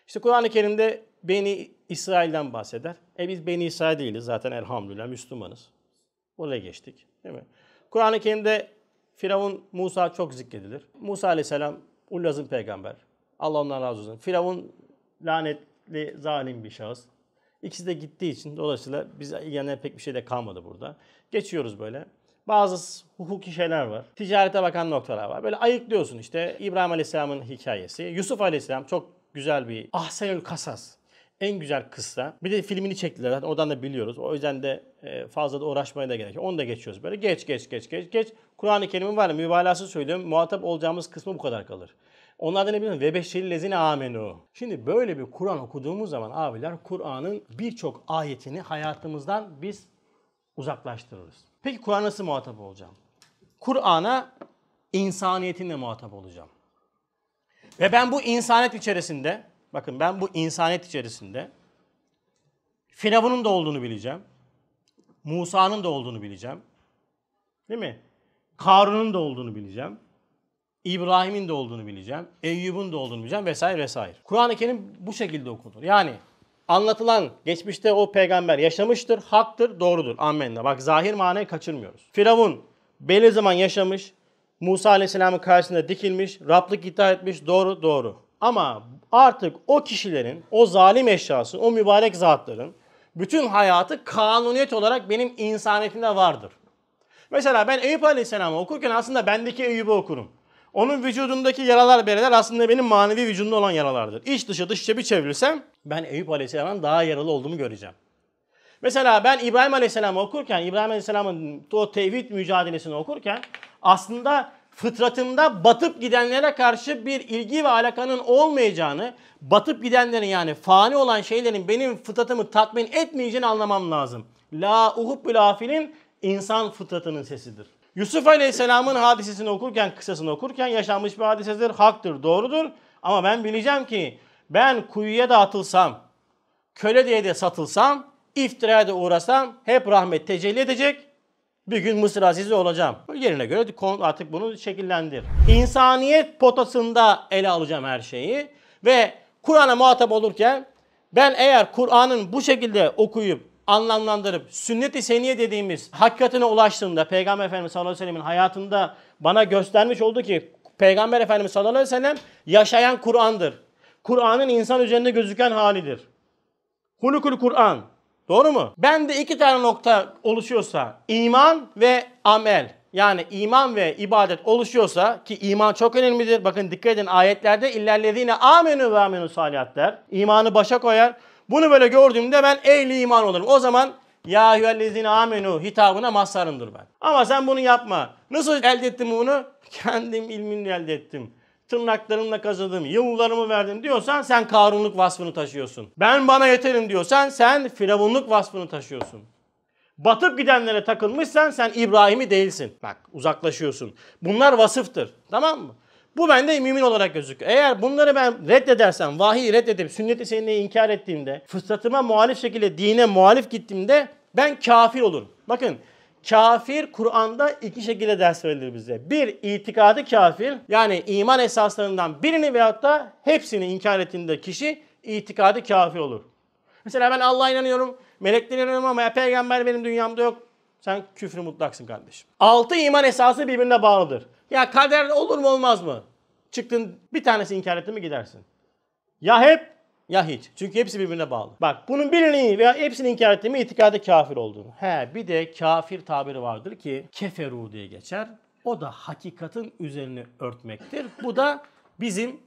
İşte Kur'an-ı Kerim'de Beni İsrail'den bahseder. E biz Beni İsrail değiliz zaten elhamdülillah Müslümanız. Oraya geçtik değil mi? Kur'an-ı Kerim'de Firavun Musa çok zikredilir. Musa aleyhisselam Ullaz'ın peygamber. Allah ondan razı olsun. Firavun lanetli zalim bir şahıs. İkisi de gittiği için dolayısıyla bize yani pek bir şey de kalmadı burada. Geçiyoruz böyle. Bazı hukuki şeyler var. Ticarete bakan noktalar var. Böyle ayıklıyorsun işte İbrahim Aleyhisselam'ın hikayesi. Yusuf Aleyhisselam çok güzel bir Ahsenül Kasas en güzel kıssa. Bir de filmini çektiler zaten oradan da biliyoruz. O yüzden de e, fazla da uğraşmaya da gerek yok. Onu da geçiyoruz böyle. Geç geç geç geç geç. Kur'an-ı Kerim'in var ya mübalağası söylüyorum. Muhatap olacağımız kısmı bu kadar kalır. Onlar da ne biliyorsun? Ve beşeri lezine amenu. Şimdi böyle bir Kur'an okuduğumuz zaman abiler Kur'an'ın birçok ayetini hayatımızdan biz uzaklaştırırız. Peki Kur'an nasıl muhatap olacağım? Kur'an'a insaniyetinle muhatap olacağım. Ve ben bu insaniyet içerisinde Bakın ben bu insanet içerisinde Firavun'un da olduğunu bileceğim. Musa'nın da olduğunu bileceğim. Değil mi? Karun'un da olduğunu bileceğim. İbrahim'in de olduğunu bileceğim. Eyyub'un da olduğunu bileceğim vesaire vesaire. Kur'an-ı Kerim bu şekilde okunur. Yani anlatılan geçmişte o peygamber yaşamıştır, haktır, doğrudur. Amenna. Bak zahir manayı kaçırmıyoruz. Firavun belli zaman yaşamış, Musa Aleyhisselam'ın karşısında dikilmiş, Rablık iddia etmiş, doğru, doğru. Ama artık o kişilerin, o zalim eşyasın, o mübarek zatların bütün hayatı kanuniyet olarak benim insaniyetinde vardır. Mesela ben Eyüp Aleyhisselam'ı okurken aslında bendeki Eyüp'ü okurum. Onun vücudundaki yaralar bereler aslında benim manevi vücudumda olan yaralardır. İç dışa dış içe bir çevirsem ben Eyüp Aleyhisselam'ın daha yaralı olduğumu göreceğim. Mesela ben İbrahim Aleyhisselam'ı okurken, İbrahim Aleyhisselam'ın o tevhid mücadelesini okurken aslında fıtratında batıp gidenlere karşı bir ilgi ve alakanın olmayacağını, batıp gidenlerin yani fani olan şeylerin benim fıtratımı tatmin etmeyeceğini anlamam lazım. La uhubbül afilin insan fıtratının sesidir. Yusuf Aleyhisselam'ın hadisesini okurken, kısasını okurken yaşanmış bir hadisedir, haktır, doğrudur. Ama ben bileceğim ki ben kuyuya da atılsam, köle diye de satılsam, iftiraya da uğrasam hep rahmet tecelli edecek. Bir gün Mısır azizi olacağım. Yerine göre artık bunu şekillendir. İnsaniyet potasında ele alacağım her şeyi ve Kur'an'a muhatap olurken ben eğer Kur'an'ın bu şekilde okuyup anlamlandırıp sünnet-i seniye dediğimiz hakikatine ulaştığında Peygamber Efendimiz sallallahu aleyhi ve sellem'in hayatında bana göstermiş oldu ki Peygamber Efendimiz sallallahu aleyhi ve sellem yaşayan Kur'an'dır. Kur'an'ın insan üzerinde gözüken halidir. Hulukul Kur'an. Doğru mu? Ben de iki tane nokta oluşuyorsa iman ve amel. Yani iman ve ibadet oluşuyorsa ki iman çok önemlidir. Bakın dikkat edin ayetlerde illerlediğine amenu ve amenu salihat der. İmanı başa koyar. Bunu böyle gördüğümde ben ehli iman olurum. O zaman ya yüellezine amenu hitabına mazharımdır ben. Ama sen bunu yapma. Nasıl elde ettim bunu? Kendim ilmimle elde ettim tırnaklarımla kazıdım, yıllarımı verdim diyorsan sen Karunluk vasfını taşıyorsun. Ben bana yeterim diyorsan sen Firavunluk vasfını taşıyorsun. Batıp gidenlere takılmışsan sen İbrahim'i değilsin. Bak uzaklaşıyorsun. Bunlar vasıftır. Tamam mı? Bu bende mümin olarak gözüküyor. Eğer bunları ben reddedersem, vahiy reddedip sünneti seninle inkar ettiğimde, fıtratıma muhalif şekilde dine muhalif gittiğimde ben kafir olurum. Bakın Kafir Kur'an'da iki şekilde ders verilir bize. Bir, itikadı kafir yani iman esaslarından birini veyahut da hepsini inkar ettiğinde kişi itikadı kafir olur. Mesela ben Allah'a inanıyorum, meleklere inanıyorum ama peygamber benim dünyamda yok. Sen küfrü mutlaksın kardeşim. Altı iman esası birbirine bağlıdır. Ya kader olur mu olmaz mı? Çıktın bir tanesi inkar etti mi gidersin. Ya hep ya hiç. Çünkü hepsi birbirine bağlı. Bak bunun birini veya hepsini inkar etti itikadı kafir olduğunu. He bir de kafir tabiri vardır ki keferu diye geçer. O da hakikatin üzerine örtmektir. Bu da bizim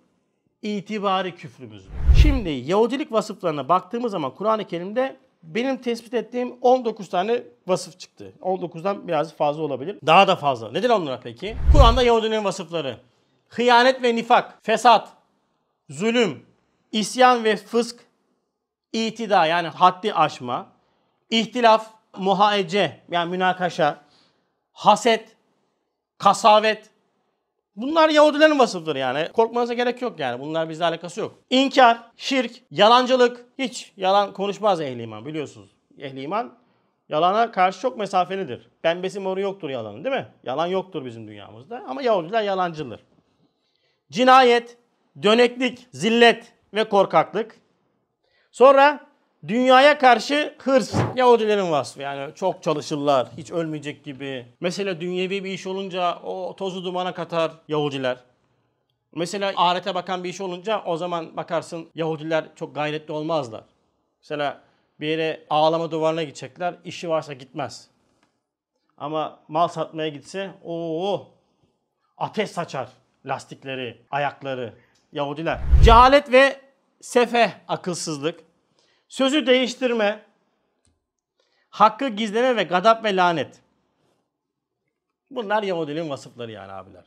itibari küfrümüz. Şimdi Yahudilik vasıflarına baktığımız zaman Kur'an-ı Kerim'de benim tespit ettiğim 19 tane vasıf çıktı. 19'dan biraz fazla olabilir. Daha da fazla. Nedir onlara peki? Kur'an'da Yahudilerin vasıfları. Hıyanet ve nifak, fesat, zulüm, İsyan ve fısk, itida yani haddi aşma, ihtilaf, muhaece yani münakaşa, haset, kasavet. Bunlar Yahudilerin vasıfları yani. Korkmanıza gerek yok yani. Bunlar bizle alakası yok. İnkar, şirk, yalancılık. Hiç yalan konuşmaz ehli iman biliyorsunuz. Ehli iman yalana karşı çok mesafelidir. Pembesi moru yoktur yalanın değil mi? Yalan yoktur bizim dünyamızda ama Yahudiler yalancıdır. Cinayet, döneklik, zillet, ve korkaklık. Sonra dünyaya karşı hırs. Yahudilerin vasfı yani çok çalışırlar, hiç ölmeyecek gibi. Mesela dünyevi bir iş olunca o tozu dumana katar Yahudiler. Mesela ahirete bakan bir iş olunca o zaman bakarsın Yahudiler çok gayretli olmazlar. Mesela bir yere ağlama duvarına gidecekler, işi varsa gitmez. Ama mal satmaya gitse o ateş saçar lastikleri, ayakları. Yahudiler. Cehalet ve sefeh akılsızlık, sözü değiştirme, hakkı gizleme ve gadap ve lanet. Bunlar Yahudiliğin vasıfları yani abiler.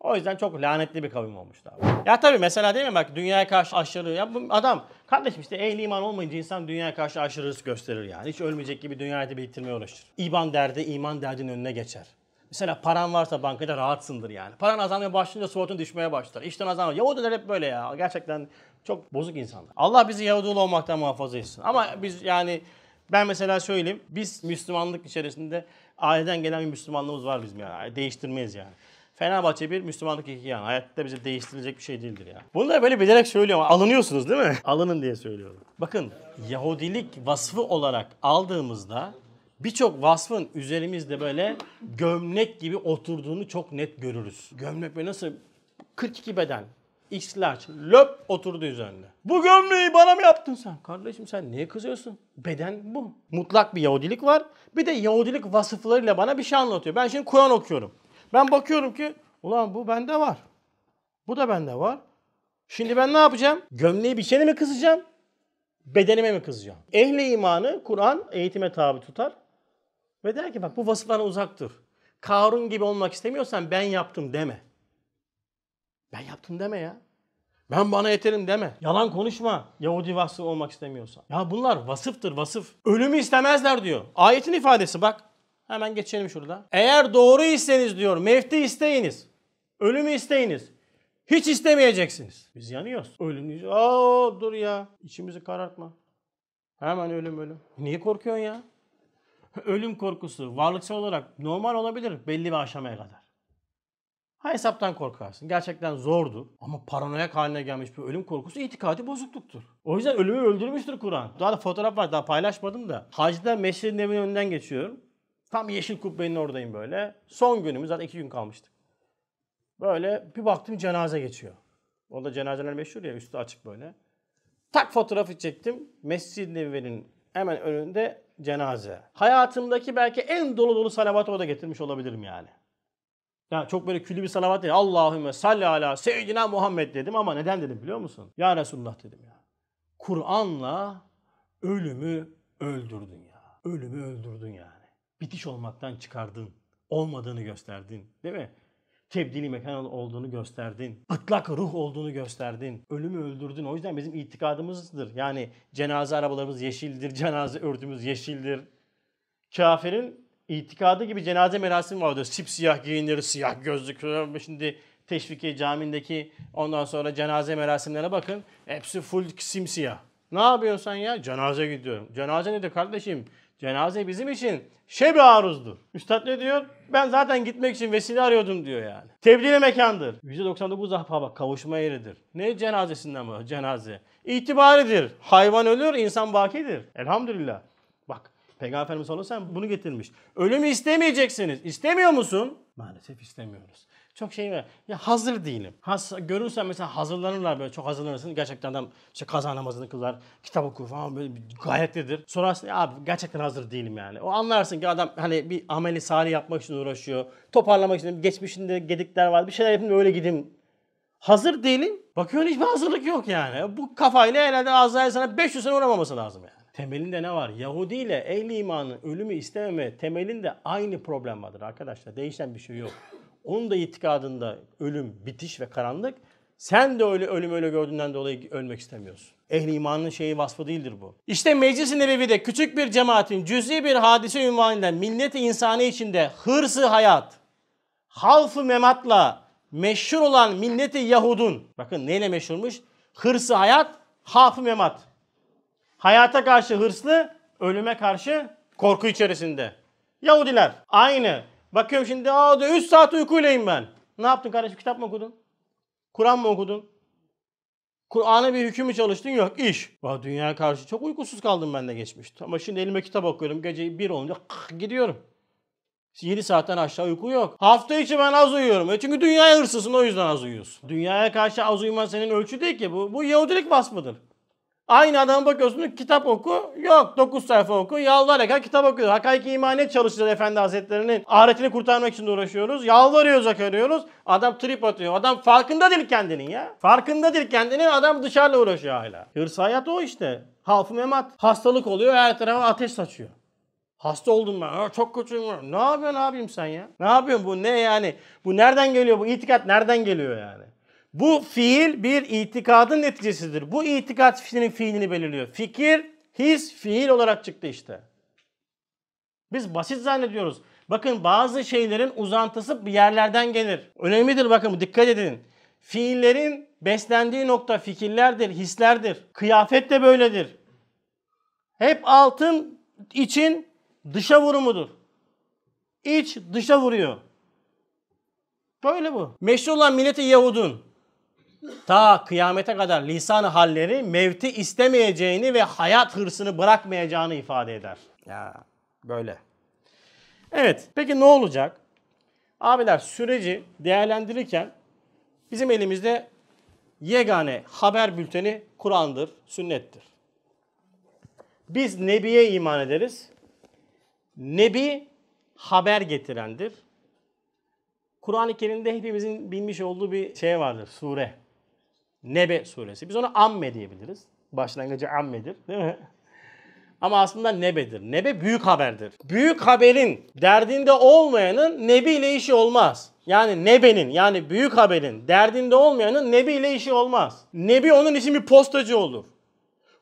O yüzden çok lanetli bir kavim olmuşlar. Ya tabii mesela değil mi bak dünyaya karşı aşırı ya bu adam kardeşim işte ehli iman olmayınca insan dünyaya karşı aşırı gösterir yani. Hiç ölmeyecek gibi dünyayı bitirmeye uğraşır. İban derdi iman derdinin önüne geçer. Mesela paran varsa bankada rahatsındır yani. Paran azalmaya başlayınca suratın düşmeye başlar. İşten azalmıyor. Yahudiler hep böyle ya. Gerçekten çok bozuk insanlar. Allah bizi Yahudulu olmaktan muhafaza etsin. Ama biz yani ben mesela söyleyeyim. Biz Müslümanlık içerisinde aileden gelen bir Müslümanlığımız var bizim yani. Değiştirmeyiz yani. Fenerbahçe bir Müslümanlık iki yani. Hayatta bizi değiştirecek bir şey değildir ya. Bunu da böyle bilerek söylüyorum. Alınıyorsunuz değil mi? Alının diye söylüyorum. Bakın Yahudilik vasfı olarak aldığımızda birçok vasfın üzerimizde böyle gömlek gibi oturduğunu çok net görürüz. Gömlek böyle nasıl 42 beden, x large, löp oturdu üzerinde. Bu gömleği bana mı yaptın sen? Kardeşim sen niye kızıyorsun? Beden bu. Mutlak bir Yahudilik var. Bir de Yahudilik vasıflarıyla bana bir şey anlatıyor. Ben şimdi Kur'an okuyorum. Ben bakıyorum ki ulan bu bende var. Bu da bende var. Şimdi ben ne yapacağım? Gömleği bir biçene mi kızacağım? Bedenime mi kızacağım? Ehli imanı Kur'an eğitime tabi tutar. Ve der ki bak bu vasıflarına uzak dur. Karun gibi olmak istemiyorsan ben yaptım deme. Ben yaptım deme ya. Ben bana yeterim deme. Yalan konuşma. Yahudi vasıf olmak istemiyorsa. Ya bunlar vasıftır vasıf. Ölümü istemezler diyor. Ayetin ifadesi bak. Hemen geçelim şurada. Eğer doğru iseniz diyor mefti isteyiniz. Ölümü isteyiniz. Hiç istemeyeceksiniz. Biz yanıyoruz. Ölümü. Aa dur ya. İçimizi karartma. Hemen ölüm ölüm. Niye korkuyorsun ya? ölüm korkusu varlıksal olarak normal olabilir belli bir aşamaya kadar. Ha hesaptan korkarsın. Gerçekten zordu. Ama paranoyak haline gelmiş bir ölüm korkusu itikadi bozukluktur. O yüzden ölümü öldürmüştür Kur'an. Daha da fotoğraf var daha paylaşmadım da. Hacda mescidin evinin önünden geçiyorum. Tam Yeşil Kubbe'nin oradayım böyle. Son günümüz zaten iki gün kalmıştık. Böyle bir baktım cenaze geçiyor. Orada cenazeler meşhur ya üstü açık böyle. Tak fotoğrafı çektim. Mescid-i Nebevi'nin hemen önünde cenaze. Hayatımdaki belki en dolu dolu salavatı orada getirmiş olabilirim yani. Yani çok böyle külü bir salavat değil. Allahümme salli ala seyyidina Muhammed dedim ama neden dedim biliyor musun? Ya Resulullah dedim ya. Kur'an'la ölümü öldürdün ya. Ölümü öldürdün yani. Bitiş olmaktan çıkardın. Olmadığını gösterdin. Değil mi? tebdili mekan olduğunu gösterdin. Itlak ruh olduğunu gösterdin. Ölümü öldürdün. O yüzden bizim itikadımızdır. Yani cenaze arabalarımız yeşildir, cenaze ördüğümüz yeşildir. Kafirin itikadı gibi cenaze merasimi vardı. Sipsiyah giyinir, siyah gözlük. Şimdi Teşvikiye camindeki, ondan sonra cenaze merasimlerine bakın. Hepsi full simsiyah. Ne yapıyorsun sen ya? Cenaze gidiyorum. Cenaze nedir kardeşim? Cenaze bizim için şeb aruzdur. Üstad ne diyor? Ben zaten gitmek için vesile arıyordum diyor yani. Tebliğ mekandır. %99 ahbaba bak kavuşma yeridir. Ne cenazesinden bu cenaze? İtibaridir. Hayvan ölür, insan bakidir. Elhamdülillah. Bak Peygamber Efendimiz sen bunu getirmiş. Ölümü istemeyeceksiniz. İstemiyor musun? Maalesef istemiyoruz çok şey var. Ya hazır değilim. Has, görürsen mesela hazırlanırlar böyle çok hazırlanırsın. Gerçekten adam işte kaza namazını kılar, kitap okur falan böyle gayretlidir. Sonrasında ya abi gerçekten hazır değilim yani. O anlarsın ki adam hani bir ameli salih yapmak için uğraşıyor. Toparlamak için geçmişinde gedikler var. Bir şeyler yapayım öyle gideyim Hazır değilim. Bakıyorsun hiçbir hazırlık yok yani. Bu kafayla herhalde Azrail sana 500 sene uğramaması lazım yani. Temelinde ne var? Yahudi ile ehli imanın ölümü istememe temelinde aynı problem vardır arkadaşlar. Değişen bir şey yok. Onun da itikadında ölüm, bitiş ve karanlık. Sen de öyle ölüm öyle gördüğünden dolayı ölmek istemiyorsun. Ehli imanın şeyi vasfı değildir bu. İşte Meclis-i Nebevi'de küçük bir cemaatin cüz'i bir hadise ünvanıyla millet-i insanı içinde hırsı hayat, halfı mematla meşhur olan milleti Yahud'un, bakın neyle meşhurmuş? Hırsı hayat, hafı memat. Hayata karşı hırslı, ölüme karşı korku içerisinde. Yahudiler aynı Bakıyorum şimdi aa diyor 3 saat uykuyleyim ben. Ne yaptın kardeşim? Kitap mı okudun? Kur'an mı okudun? Kur'an'a bir hüküm mü çalıştın? Yok iş. Vah dünyaya karşı çok uykusuz kaldım ben de geçmişte. Ama şimdi elime kitap okuyorum. Gece bir olunca kıh, gidiyorum. 7 saatten aşağı uyku yok. Hafta içi ben az uyuyorum. E çünkü dünyaya hırsızsın o yüzden az uyuyorsun. Dünyaya karşı az uyuman senin ölçü değil ki. Bu, bu Yahudilik vasfıdır. Aynı adam bakıyorsun kitap oku. Yok 9 sayfa oku. Yalvararak kitap okuyor. Hakiki imanet çalışacağız Efendi Hazretleri'nin. Ahiretini kurtarmak için uğraşıyoruz. Yalvarıyoruz, akarıyoruz. Adam trip atıyor. Adam farkında değil kendinin ya. Farkında değil kendinin. Adam dışarıla uğraşıyor hala. Hırs hayat o işte. Hafı memat. Hastalık oluyor. Her tarafa ateş saçıyor. Hasta oldum ben. çok kötüyüm. Ne yapıyorsun abim sen ya? Ne yapıyorsun bu? Ne yani? Bu nereden geliyor? Bu itikat nereden geliyor yani? Bu fiil bir itikadın neticesidir. Bu itikat kişinin fiilini belirliyor. Fikir, his, fiil olarak çıktı işte. Biz basit zannediyoruz. Bakın bazı şeylerin uzantısı bir yerlerden gelir. Önemlidir bakın dikkat edin. Fiillerin beslendiği nokta fikirlerdir, hislerdir. Kıyafet de böyledir. Hep altın için dışa vurumudur. İç dışa vuruyor. Böyle bu. Meşhur olan milleti Yahudun ta kıyamete kadar lisan halleri mevti istemeyeceğini ve hayat hırsını bırakmayacağını ifade eder. Ya böyle. Evet peki ne olacak? Abiler süreci değerlendirirken bizim elimizde yegane haber bülteni Kur'an'dır, sünnettir. Biz Nebi'ye iman ederiz. Nebi haber getirendir. Kur'an-ı Kerim'de hepimizin bilmiş olduğu bir şey vardır, sure. Nebe suresi. Biz ona Amme diyebiliriz. Başlangıcı Amme'dir değil mi? Ama aslında nebedir. Nebe büyük haberdir. Büyük haberin derdinde olmayanın nebiyle işi olmaz. Yani nebenin yani büyük haberin derdinde olmayanın nebiyle işi olmaz. Nebi onun için bir postacı olur.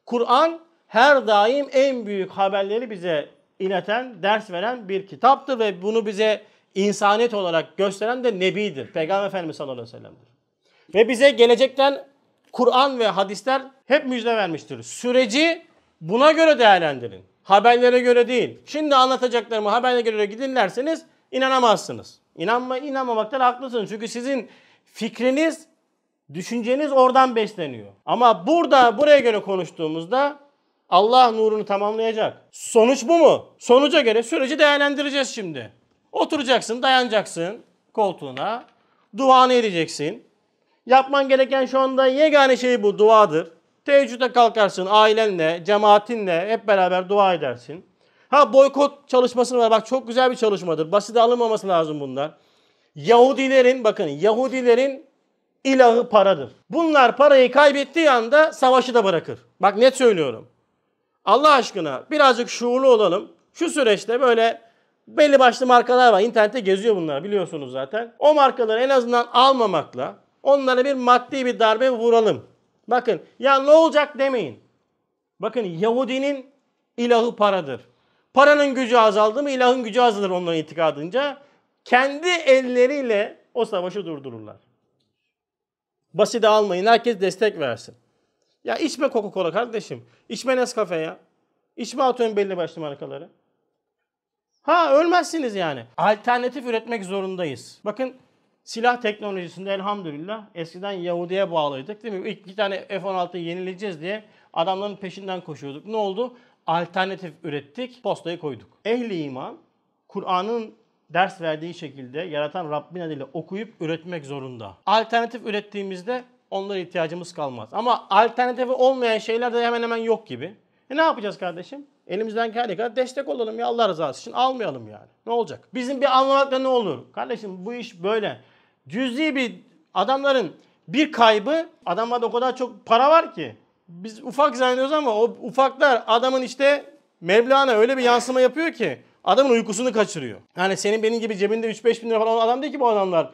Kur'an her daim en büyük haberleri bize ileten, ders veren bir kitaptır ve bunu bize insaniyet olarak gösteren de Nebi'dir. Peygamber Efendimiz sallallahu aleyhi ve sellem'dir. Ve bize gelecekten Kur'an ve hadisler hep müjde vermiştir. Süreci buna göre değerlendirin. Haberlere göre değil. Şimdi anlatacaklarımı haberlere göre gidinlerseniz inanamazsınız. İnanma, inanmamakta da haklısınız. Çünkü sizin fikriniz, düşünceniz oradan besleniyor. Ama burada buraya göre konuştuğumuzda Allah nurunu tamamlayacak. Sonuç bu mu? Sonuca göre süreci değerlendireceğiz şimdi. Oturacaksın, dayanacaksın koltuğuna. Duanı edeceksin. Yapman gereken şu anda yegane şey bu duadır. Teheccüde kalkarsın ailenle, cemaatinle hep beraber dua edersin. Ha boykot çalışması var. Bak çok güzel bir çalışmadır. Basit alınmaması lazım bunlar. Yahudilerin bakın Yahudilerin ilahı paradır. Bunlar parayı kaybettiği anda savaşı da bırakır. Bak net söylüyorum. Allah aşkına birazcık şuurlu olalım. Şu süreçte böyle belli başlı markalar var. İnternette geziyor bunlar biliyorsunuz zaten. O markaları en azından almamakla Onlara bir maddi bir darbe vuralım. Bakın ya ne olacak demeyin. Bakın Yahudinin ilahı paradır. Paranın gücü azaldı mı ilahın gücü azalır onların itikadınca. Kendi elleriyle o savaşı durdururlar. Basite almayın. Herkes destek versin. Ya içme Coca-Cola kardeşim. İçme Nescafe ya. İçme atıyorum belli başlı markaları. Ha ölmezsiniz yani. Alternatif üretmek zorundayız. Bakın Silah teknolojisinde elhamdülillah eskiden Yahudi'ye bağlıydık değil mi? İlk iki tane f 16 yenileceğiz diye adamların peşinden koşuyorduk. Ne oldu? Alternatif ürettik, postayı koyduk. Ehli iman, Kur'an'ın ders verdiği şekilde yaratan Rabbin adıyla okuyup üretmek zorunda. Alternatif ürettiğimizde onlara ihtiyacımız kalmaz. Ama alternatifi olmayan şeyler de hemen hemen yok gibi. E ne yapacağız kardeşim? Elimizden geldiği kadar destek olalım ya Allah rızası için. Almayalım yani. Ne olacak? Bizim bir anlamakla ne olur? Kardeşim bu iş böyle. Cüzi bir adamların bir kaybı adamlarda o kadar çok para var ki. Biz ufak zannediyoruz ama o ufaklar adamın işte Mevlana öyle bir yansıma yapıyor ki adamın uykusunu kaçırıyor. Yani senin benim gibi cebinde 3-5 bin lira falan adam değil ki bu adamlar.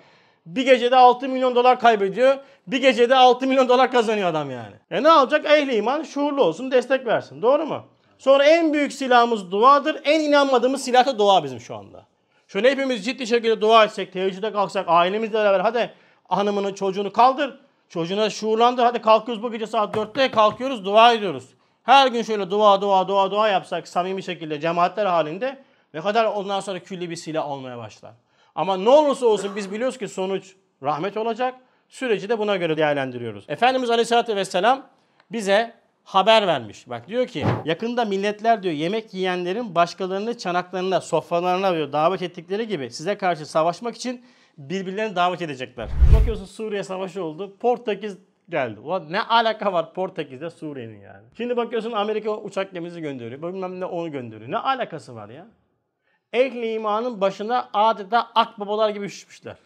Bir gecede 6 milyon dolar kaybediyor. Bir gecede 6 milyon dolar kazanıyor adam yani. E ne olacak? Ehli iman şuurlu olsun destek versin. Doğru mu? Sonra en büyük silahımız duadır. En inanmadığımız silah da dua bizim şu anda. Şöyle hepimiz ciddi şekilde dua etsek, teheccüde kalksak, ailemizle beraber hadi hanımını, çocuğunu kaldır. Çocuğuna şuurlandır. Hadi kalkıyoruz bu gece saat 4'te kalkıyoruz dua ediyoruz. Her gün şöyle dua dua dua dua yapsak samimi şekilde cemaatler halinde ne kadar ondan sonra külli bir silah olmaya başlar. Ama ne olursa olsun biz biliyoruz ki sonuç rahmet olacak. Süreci de buna göre değerlendiriyoruz. Efendimiz Aleyhisselatü Vesselam bize haber vermiş. Bak diyor ki yakında milletler diyor yemek yiyenlerin başkalarını çanaklarına, sofralarına diyor davet ettikleri gibi size karşı savaşmak için birbirlerini davet edecekler. Bakıyorsun Suriye savaşı oldu. Portekiz geldi. Ulan ne alaka var Portekiz'de Suriye'nin yani. Şimdi bakıyorsun Amerika uçak gemisi gönderiyor. Bilmem ne onu gönderiyor. Ne alakası var ya? Ehli imanın başına adeta akbabalar gibi üşüşmüşler.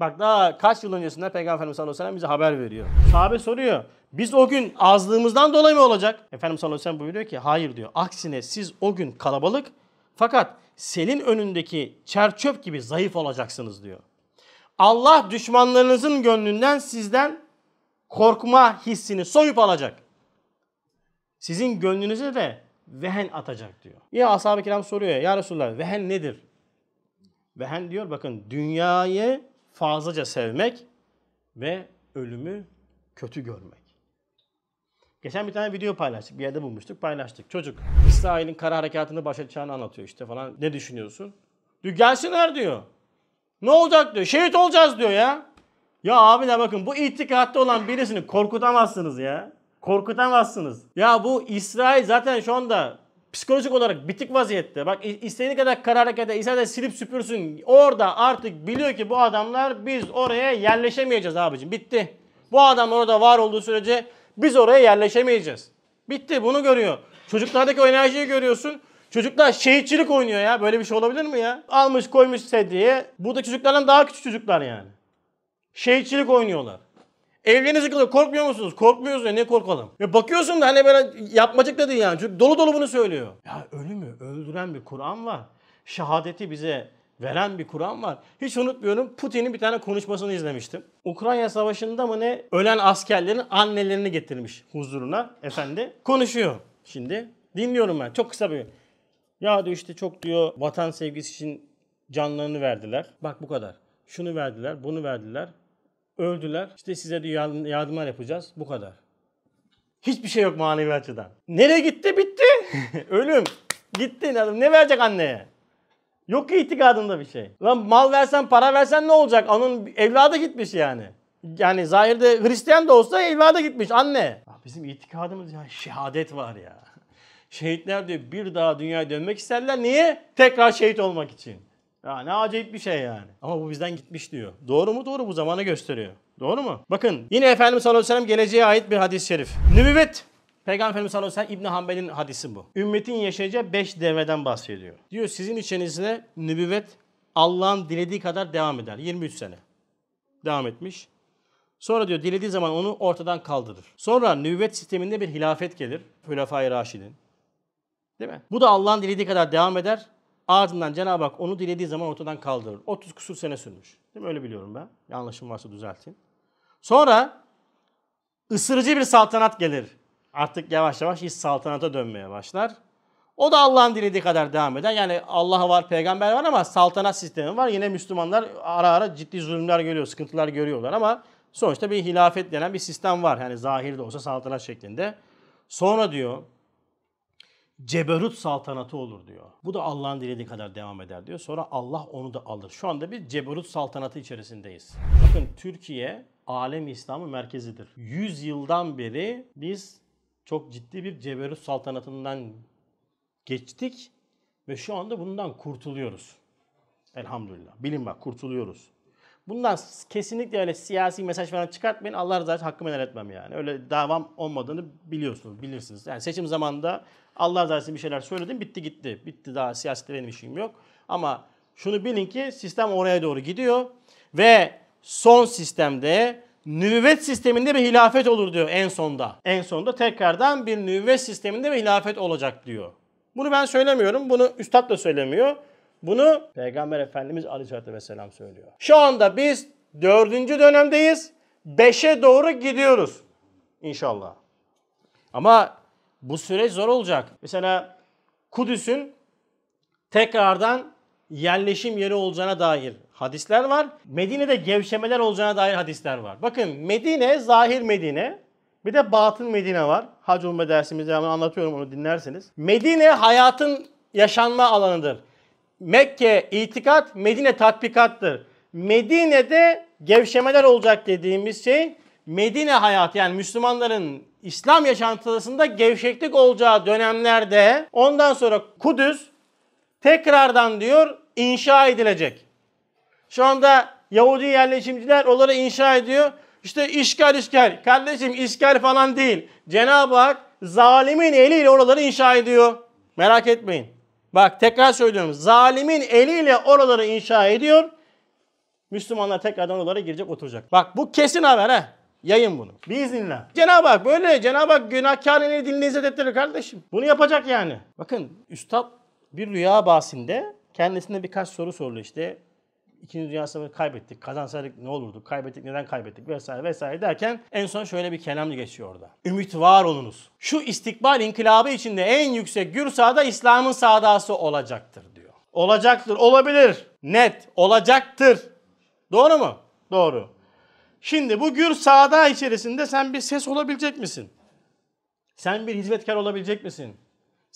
Bak daha kaç yıl öncesinden Peygamber Efendimiz sallallahu aleyhi ve sellem bize haber veriyor. Sahabe soruyor. Biz o gün azlığımızdan dolayı mı olacak? Efendimiz sallallahu aleyhi ve sellem buyuruyor ki hayır diyor. Aksine siz o gün kalabalık fakat senin önündeki çerçöp gibi zayıf olacaksınız diyor. Allah düşmanlarınızın gönlünden sizden korkma hissini soyup alacak. Sizin gönlünüze de vehen atacak diyor. Ya ashab-ı kiram soruyor ya Resulullah vehen nedir? Vehen diyor bakın dünyayı fazlaca sevmek ve ölümü kötü görmek. Geçen bir tane video paylaştık. Bir yerde bulmuştuk, paylaştık. Çocuk İsrail'in kara harekatını başlatacağını anlatıyor işte falan. Ne düşünüyorsun? Diyor gelsinler diyor. Ne olacak diyor. Şehit olacağız diyor ya. Ya abiler bakın bu itikatta olan birisini korkutamazsınız ya. Korkutamazsınız. Ya bu İsrail zaten şu anda psikolojik olarak bitik vaziyette. Bak istediği kadar kara harekete, istediği kadar silip süpürsün. Orada artık biliyor ki bu adamlar biz oraya yerleşemeyeceğiz abicim. Bitti. Bu adam orada var olduğu sürece biz oraya yerleşemeyeceğiz. Bitti bunu görüyor. Çocuklardaki o enerjiyi görüyorsun. Çocuklar şehitçilik oynuyor ya. Böyle bir şey olabilir mi ya? Almış koymuş sediye. Burada çocuklardan daha küçük çocuklar yani. Şehitçilik oynuyorlar. Evlerinizi kılıyor. Korkmuyor musunuz? Korkmuyoruz ya. Ne korkalım? Ya bakıyorsun da hani böyle yapmacık da yani. Çünkü dolu dolu bunu söylüyor. Ya ölü mü? öldüren bir Kur'an var. Şehadeti bize veren bir Kur'an var. Hiç unutmuyorum Putin'in bir tane konuşmasını izlemiştim. Ukrayna Savaşı'nda mı ne ölen askerlerin annelerini getirmiş huzuruna efendi. Konuşuyor şimdi. Dinliyorum ben çok kısa bir. Ya diyor işte çok diyor vatan sevgisi için canlarını verdiler. Bak bu kadar. Şunu verdiler, bunu verdiler. Öldüler. İşte size de yardım, yardımlar yapacağız. Bu kadar. Hiçbir şey yok manevi açıdan. Nereye gitti? Bitti. Ölüm. Gitti. Ne verecek anneye? Yok ki itikadında bir şey. Lan mal versen, para versen ne olacak? Onun evladı gitmiş yani. Yani zahirde Hristiyan da olsa evladı gitmiş anne. bizim itikadımız ya şehadet var ya. Şehitler diyor bir daha dünyaya dönmek isterler. Niye? Tekrar şehit olmak için. Ya ne acayip bir şey yani. Ama bu bizden gitmiş diyor. Doğru mu? Doğru bu zamanı gösteriyor. Doğru mu? Bakın yine Efendimiz sallallahu aleyhi ve sellem geleceğe ait bir hadis-i şerif. Nübüvvet Peygamber Efendimiz sallallahu aleyhi ve sellem İbni Hanbel'in hadisi bu. Ümmetin yaşayacağı 5 devreden bahsediyor. Diyor sizin içinizde nübüvvet Allah'ın dilediği kadar devam eder. 23 sene devam etmiş. Sonra diyor dilediği zaman onu ortadan kaldırır. Sonra nübüvvet sisteminde bir hilafet gelir. Hülefai Raşid'in. Değil mi? Bu da Allah'ın dilediği kadar devam eder. Ardından Cenab-ı Hak onu dilediği zaman ortadan kaldırır. 30 kusur sene sürmüş. Değil mi? Öyle biliyorum ben. Yanlışım varsa düzeltin. Sonra ısırıcı bir saltanat gelir. Artık yavaş yavaş iş saltanata dönmeye başlar. O da Allah'ın dilediği kadar devam eder. Yani Allah var, peygamber var ama saltanat sistemi var. Yine Müslümanlar ara ara ciddi zulümler görüyor, sıkıntılar görüyorlar ama sonuçta bir hilafet denen bir sistem var. Yani zahirde olsa saltanat şeklinde. Sonra diyor ceberut saltanatı olur diyor. Bu da Allah'ın dilediği kadar devam eder diyor. Sonra Allah onu da alır. Şu anda bir ceberut saltanatı içerisindeyiz. Bakın Türkiye alem İslam'ın merkezidir. 100 yıldan beri biz çok ciddi bir ceberut saltanatından geçtik ve şu anda bundan kurtuluyoruz. Elhamdülillah. Bilin bak kurtuluyoruz. Bundan kesinlikle öyle siyasi mesaj falan çıkartmayın. Allah razı olsun hakkımı helal etmem yani. Öyle davam olmadığını biliyorsunuz, bilirsiniz. Yani seçim zamanında Allah razı olsun bir şeyler söyledim, bitti gitti. Bitti daha siyasette benim işim yok. Ama şunu bilin ki sistem oraya doğru gidiyor. Ve son sistemde nüvvet sisteminde bir hilafet olur diyor en sonda. En sonda tekrardan bir nüvvet sisteminde bir hilafet olacak diyor. Bunu ben söylemiyorum. Bunu üstad da söylemiyor. Bunu Peygamber Efendimiz Aleyhisselatü Vesselam söylüyor. Şu anda biz dördüncü dönemdeyiz. Beşe doğru gidiyoruz. İnşallah. Ama bu süreç zor olacak. Mesela Kudüs'ün tekrardan yerleşim yeri olacağına dair hadisler var. Medine'de gevşemeler olacağına dair hadisler var. Bakın Medine, zahir Medine. Bir de batın Medine var. Hac umre dersimizde anlatıyorum onu dinlerseniz. Medine hayatın yaşanma alanıdır. Mekke itikat, Medine tatbikattır. Medine'de gevşemeler olacak dediğimiz şey Medine hayatı yani Müslümanların İslam yaşantısında gevşeklik olacağı dönemlerde ondan sonra Kudüs tekrardan diyor inşa edilecek. Şu anda Yahudi yerleşimciler onları inşa ediyor. İşte işgal işgal. Kardeşim işgal falan değil. Cenab-ı Hak zalimin eliyle oraları inşa ediyor. Merak etmeyin. Bak tekrar söylüyorum. Zalimin eliyle oraları inşa ediyor. Müslümanlar tekrardan oralara girecek oturacak. Bak bu kesin haber ha. Yayın bunu. Biiznillah. Cenab-ı Hak böyle. Cenab-ı Hak günahkarını dilinize dettirir kardeşim. Bunu yapacak yani. Bakın üstad bir rüya bahsinde kendisine birkaç soru sorulu işte. İkinci Dünya Savaşı kaybettik, kazansaydık ne olurdu, kaybettik neden kaybettik vesaire vesaire derken en son şöyle bir kelam geçiyor orada. Ümit var olunuz. Şu istikbal inkılabı içinde en yüksek gür gürsada İslam'ın sadası olacaktır diyor. Olacaktır, olabilir. Net, olacaktır. Doğru mu? Doğru. Şimdi bu gür sağda içerisinde sen bir ses olabilecek misin? Sen bir hizmetkar olabilecek misin?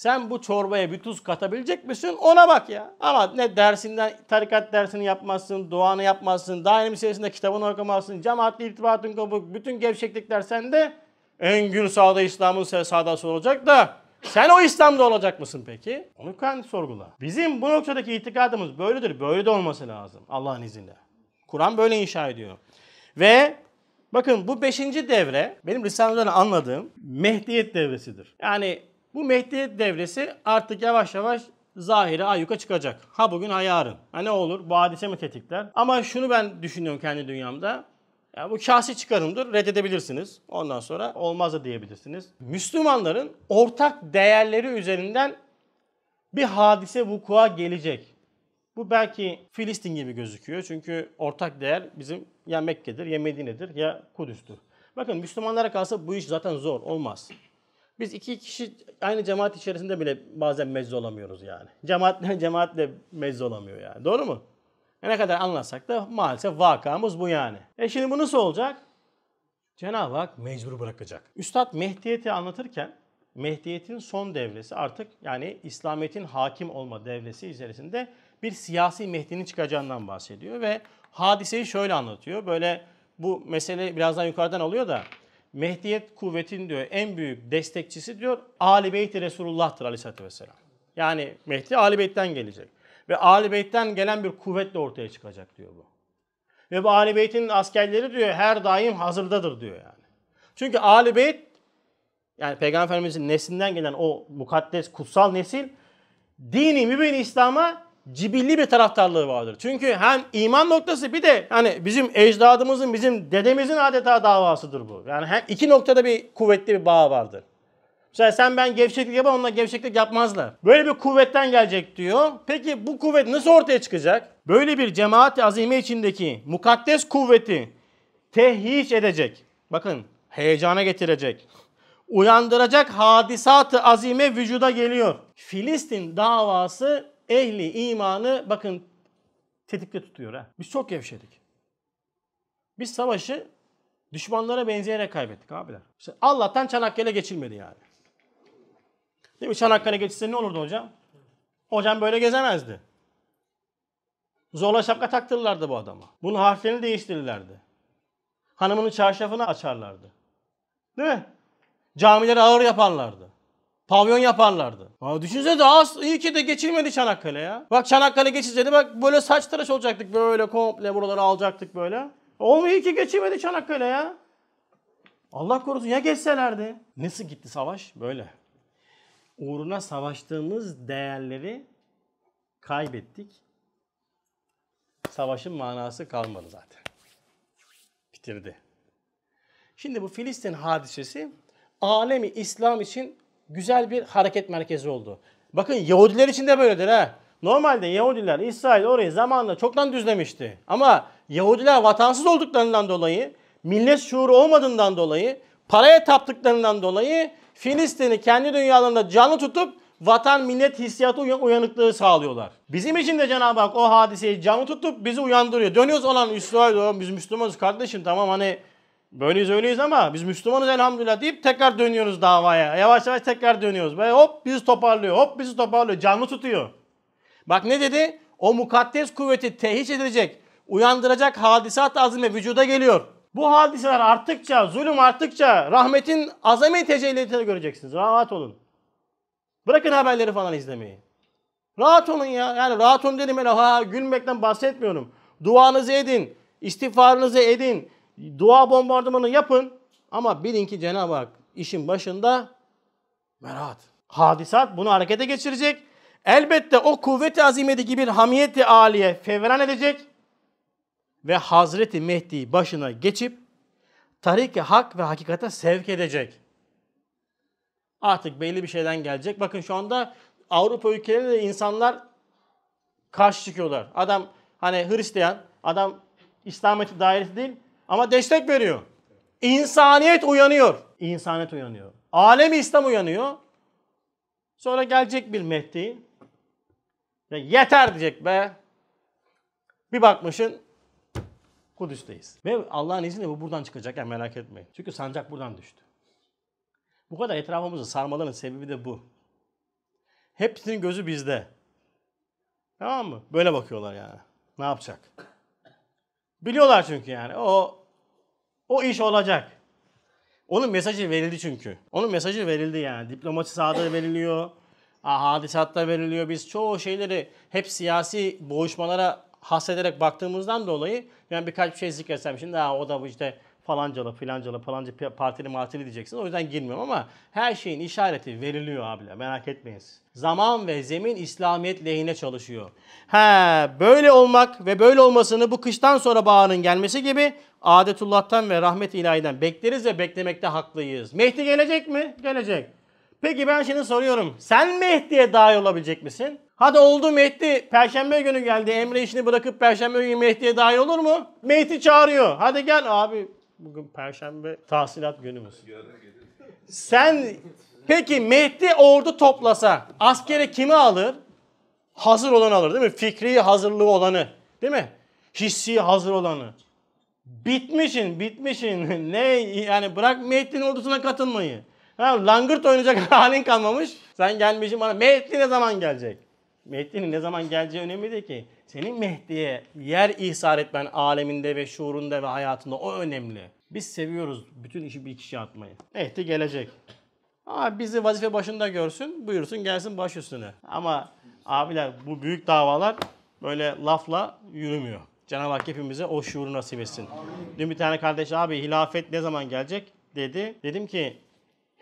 Sen bu çorbaya bir tuz katabilecek misin? Ona bak ya. Ama ne dersinden, tarikat dersini yapmazsın, duanı yapmazsın, daim içerisinde kitabını okumazsın, cemaatle irtibatın kopuk, bütün gevşeklikler sende. En gün sağda İslam'ın sadası olacak da sen o İslam'da olacak mısın peki? Onu kendi sorgula. Bizim bu noktadaki itikadımız böyledir. Böyle de olması lazım Allah'ın izniyle. Kur'an böyle inşa ediyor. Ve bakın bu beşinci devre benim Risale'den anladığım Mehdiyet devresidir. Yani bu Mehdi devresi artık yavaş yavaş zahire ayyuka çıkacak. Ha bugün ha yarın. Ha ne olur bu hadise mi tetikler? Ama şunu ben düşünüyorum kendi dünyamda. Ya bu şahsi çıkarımdır. Reddedebilirsiniz. Ondan sonra olmaz da diyebilirsiniz. Müslümanların ortak değerleri üzerinden bir hadise vukua gelecek. Bu belki Filistin gibi gözüküyor. Çünkü ortak değer bizim ya Mekke'dir, ya Medine'dir, ya Kudüs'tür. Bakın Müslümanlara kalsa bu iş zaten zor, olmaz. Biz iki kişi aynı cemaat içerisinde bile bazen mezz olamıyoruz yani. Cemaatle cemaatle mezz olamıyor yani. Doğru mu? E, ne kadar anlatsak da maalesef vakamız bu yani. E şimdi bu nasıl olacak? Cenab-ı Hak mecbur bırakacak. Üstad Mehdiyet'i anlatırken Mehdiyet'in son devresi artık yani İslamiyet'in hakim olma devresi içerisinde bir siyasi Mehdi'nin çıkacağından bahsediyor ve hadiseyi şöyle anlatıyor. Böyle bu mesele birazdan yukarıdan alıyor da Mehdiyet kuvvetin diyor en büyük destekçisi diyor Ali Beyt-i Resulullah'tır aleyhissalatü vesselam. Yani Mehdi Ali Beyt'ten gelecek. Ve Ali Beyt'ten gelen bir kuvvetle ortaya çıkacak diyor bu. Ve bu Ali Beyt'in askerleri diyor her daim hazırdadır diyor yani. Çünkü Ali Beyt yani Peygamberimizin Efendimiz'in neslinden gelen o mukaddes kutsal nesil dini mübin İslam'a cibilli bir taraftarlığı vardır. Çünkü hem iman noktası bir de hani bizim ecdadımızın, bizim dedemizin adeta davasıdır bu. Yani hem iki noktada bir kuvvetli bir bağ vardır. Mesela sen ben gevşeklik yapar onlar gevşeklik yapmazlar. Böyle bir kuvvetten gelecek diyor. Peki bu kuvvet nasıl ortaya çıkacak? Böyle bir cemaat azime içindeki mukaddes kuvveti tehyiç edecek. Bakın heyecana getirecek. Uyandıracak hadisatı azime vücuda geliyor. Filistin davası ehli imanı bakın tetikte tutuyor. Ha. Biz çok gevşedik. Biz savaşı düşmanlara benzeyerek kaybettik abiler. İşte Allah'tan Çanakkale geçilmedi yani. Değil mi? Çanakkale geçilse ne olurdu hocam? Hocam böyle gezemezdi. Zorla şapka taktırırlardı bu adama. Bunun harflerini değiştirirlerdi. Hanımının çarşafını açarlardı. Değil mi? Camileri ağır yaparlardı. Pavyon yaparlardı. Aa, düşünsene az iyi ki de geçilmedi Çanakkale ya. Bak Çanakkale geçilseydi bak böyle saç tıraş olacaktık böyle komple buraları alacaktık böyle. Olmuyor iyi ki geçilmedi Çanakkale ya. Allah korusun ya geçselerdi. Nasıl gitti savaş? Böyle. Uğruna savaştığımız değerleri kaybettik. Savaşın manası kalmadı zaten. Bitirdi. Şimdi bu Filistin hadisesi alemi İslam için güzel bir hareket merkezi oldu. Bakın Yahudiler için de böyledir ha. Normalde Yahudiler İsrail orayı zamanla çoktan düzlemişti. Ama Yahudiler vatansız olduklarından dolayı, millet şuuru olmadığından dolayı, paraya taptıklarından dolayı Filistin'i kendi dünyalarında canlı tutup vatan millet hissiyatı uyanıklığı sağlıyorlar. Bizim için de Cenab-ı Hak o hadiseyi canlı tutup bizi uyandırıyor. Dönüyoruz olan İsrail biz Müslümanız kardeşim tamam hani böyleyiz öyleyiz ama biz Müslümanız elhamdülillah deyip tekrar dönüyoruz davaya. Yavaş yavaş tekrar dönüyoruz. Ve hop bizi toparlıyor, hop bizi toparlıyor. Canlı tutuyor. Bak ne dedi? O mukaddes kuvveti tehiş edilecek, uyandıracak hadisat azime vücuda geliyor. Bu hadiseler arttıkça, zulüm arttıkça rahmetin azami tecellileri göreceksiniz. Rahat olun. Bırakın haberleri falan izlemeyi. Rahat olun ya. Yani rahat olun dedim öyle ha gülmekten bahsetmiyorum. Duanızı edin, istifarınızı edin, Dua bombardımanı yapın ama bilin ki Cenab-ı Hak işin başında merat. Hadisat bunu harekete geçirecek. Elbette o kuvveti azimedeki bir hamiyeti aliye fevran edecek ve Hazreti Mehdi'yi başına geçip tarik hak ve hakikate sevk edecek. Artık belli bir şeyden gelecek. Bakın şu anda Avrupa ülkelerinde insanlar karşı çıkıyorlar. Adam hani Hristiyan, adam İslamiyet'i dairesi değil, ama destek veriyor. İnsaniyet uyanıyor. İnsaniyet uyanıyor. Alem İslam uyanıyor. Sonra gelecek bir Mehdi. Ya yeter diyecek be. Bir bakmışın Kudüs'teyiz. Ve Allah'ın izniyle bu buradan çıkacak ya yani merak etmeyin. Çünkü sancak buradan düştü. Bu kadar etrafımızı sarmaların sebebi de bu. Hepsinin gözü bizde. Tamam mı? Böyle bakıyorlar yani. Ne yapacak? Biliyorlar çünkü yani. O o iş olacak. Onun mesajı verildi çünkü. Onun mesajı verildi yani. Diplomasi sahada veriliyor. Hadisatta veriliyor. Biz çoğu şeyleri hep siyasi boğuşmalara hasrederek baktığımızdan dolayı Yani birkaç bir şey zikretsem şimdi ha o da bu işte falancalı filancalı falanca partili martili diyeceksin. O yüzden girmiyorum ama her şeyin işareti veriliyor abiler merak etmeyiniz. Zaman ve zemin İslamiyet lehine çalışıyor. He böyle olmak ve böyle olmasını bu kıştan sonra bağının gelmesi gibi adetullah'tan ve rahmet ilahiden bekleriz ve beklemekte haklıyız. Mehdi gelecek mi? Gelecek. Peki ben şimdi soruyorum. Sen Mehdi'ye dahil olabilecek misin? Hadi oldu Mehdi. Perşembe günü geldi. Emre işini bırakıp Perşembe günü Mehdi'ye dahil olur mu? Mehdi çağırıyor. Hadi gel abi Bugün Perşembe tahsilat günümüz. Sen peki Mehdi ordu toplasa askere kimi alır? Hazır olan alır değil mi? Fikri hazırlığı olanı değil mi? Hissi hazır olanı. Bitmişin bitmişin ne yani bırak Mehdi'nin ordusuna katılmayı. Ha, langırt oynayacak halin kalmamış. Sen gelmişsin bana Mehdi ne zaman gelecek? Mehdi'nin ne zaman geleceği önemli değil ki senin Mehdi'ye yer ihsar etmen aleminde ve şuurunda ve hayatında o önemli. Biz seviyoruz bütün işi bir kişiye atmayı. Mehdi gelecek. Ama bizi vazife başında görsün, buyursun gelsin baş üstüne. Ama abiler bu büyük davalar böyle lafla yürümüyor. Cenab-ı Hak hepimize o şuuru nasip etsin. Dün bir tane kardeş abi hilafet ne zaman gelecek dedi. Dedim ki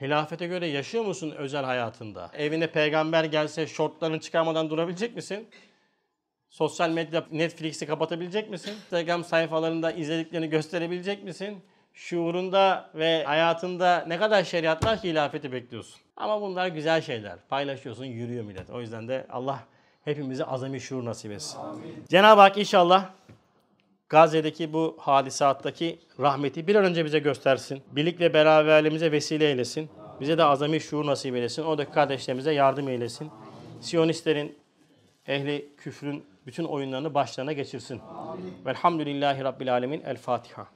Hilafete göre yaşıyor musun özel hayatında? Evine peygamber gelse şortlarını çıkarmadan durabilecek misin? Sosyal medya Netflix'i kapatabilecek misin? Instagram sayfalarında izlediklerini gösterebilecek misin? Şuurunda ve hayatında ne kadar şeriatlar ki hilafeti bekliyorsun. Ama bunlar güzel şeyler. Paylaşıyorsun, yürüyor millet. O yüzden de Allah hepimize azami şuur nasip etsin. Cenab-ı Hak inşallah Gazze'deki bu hadisattaki rahmeti bir an önce bize göstersin. Birlik ve beraberliğimize vesile eylesin. Bize de azami şuur nasip eylesin. Oradaki kardeşlerimize yardım eylesin. Siyonistlerin, ehli küfrün bütün oyunlarını başlarına geçirsin. Amin. Velhamdülillahi Rabbil Alemin. El Fatiha.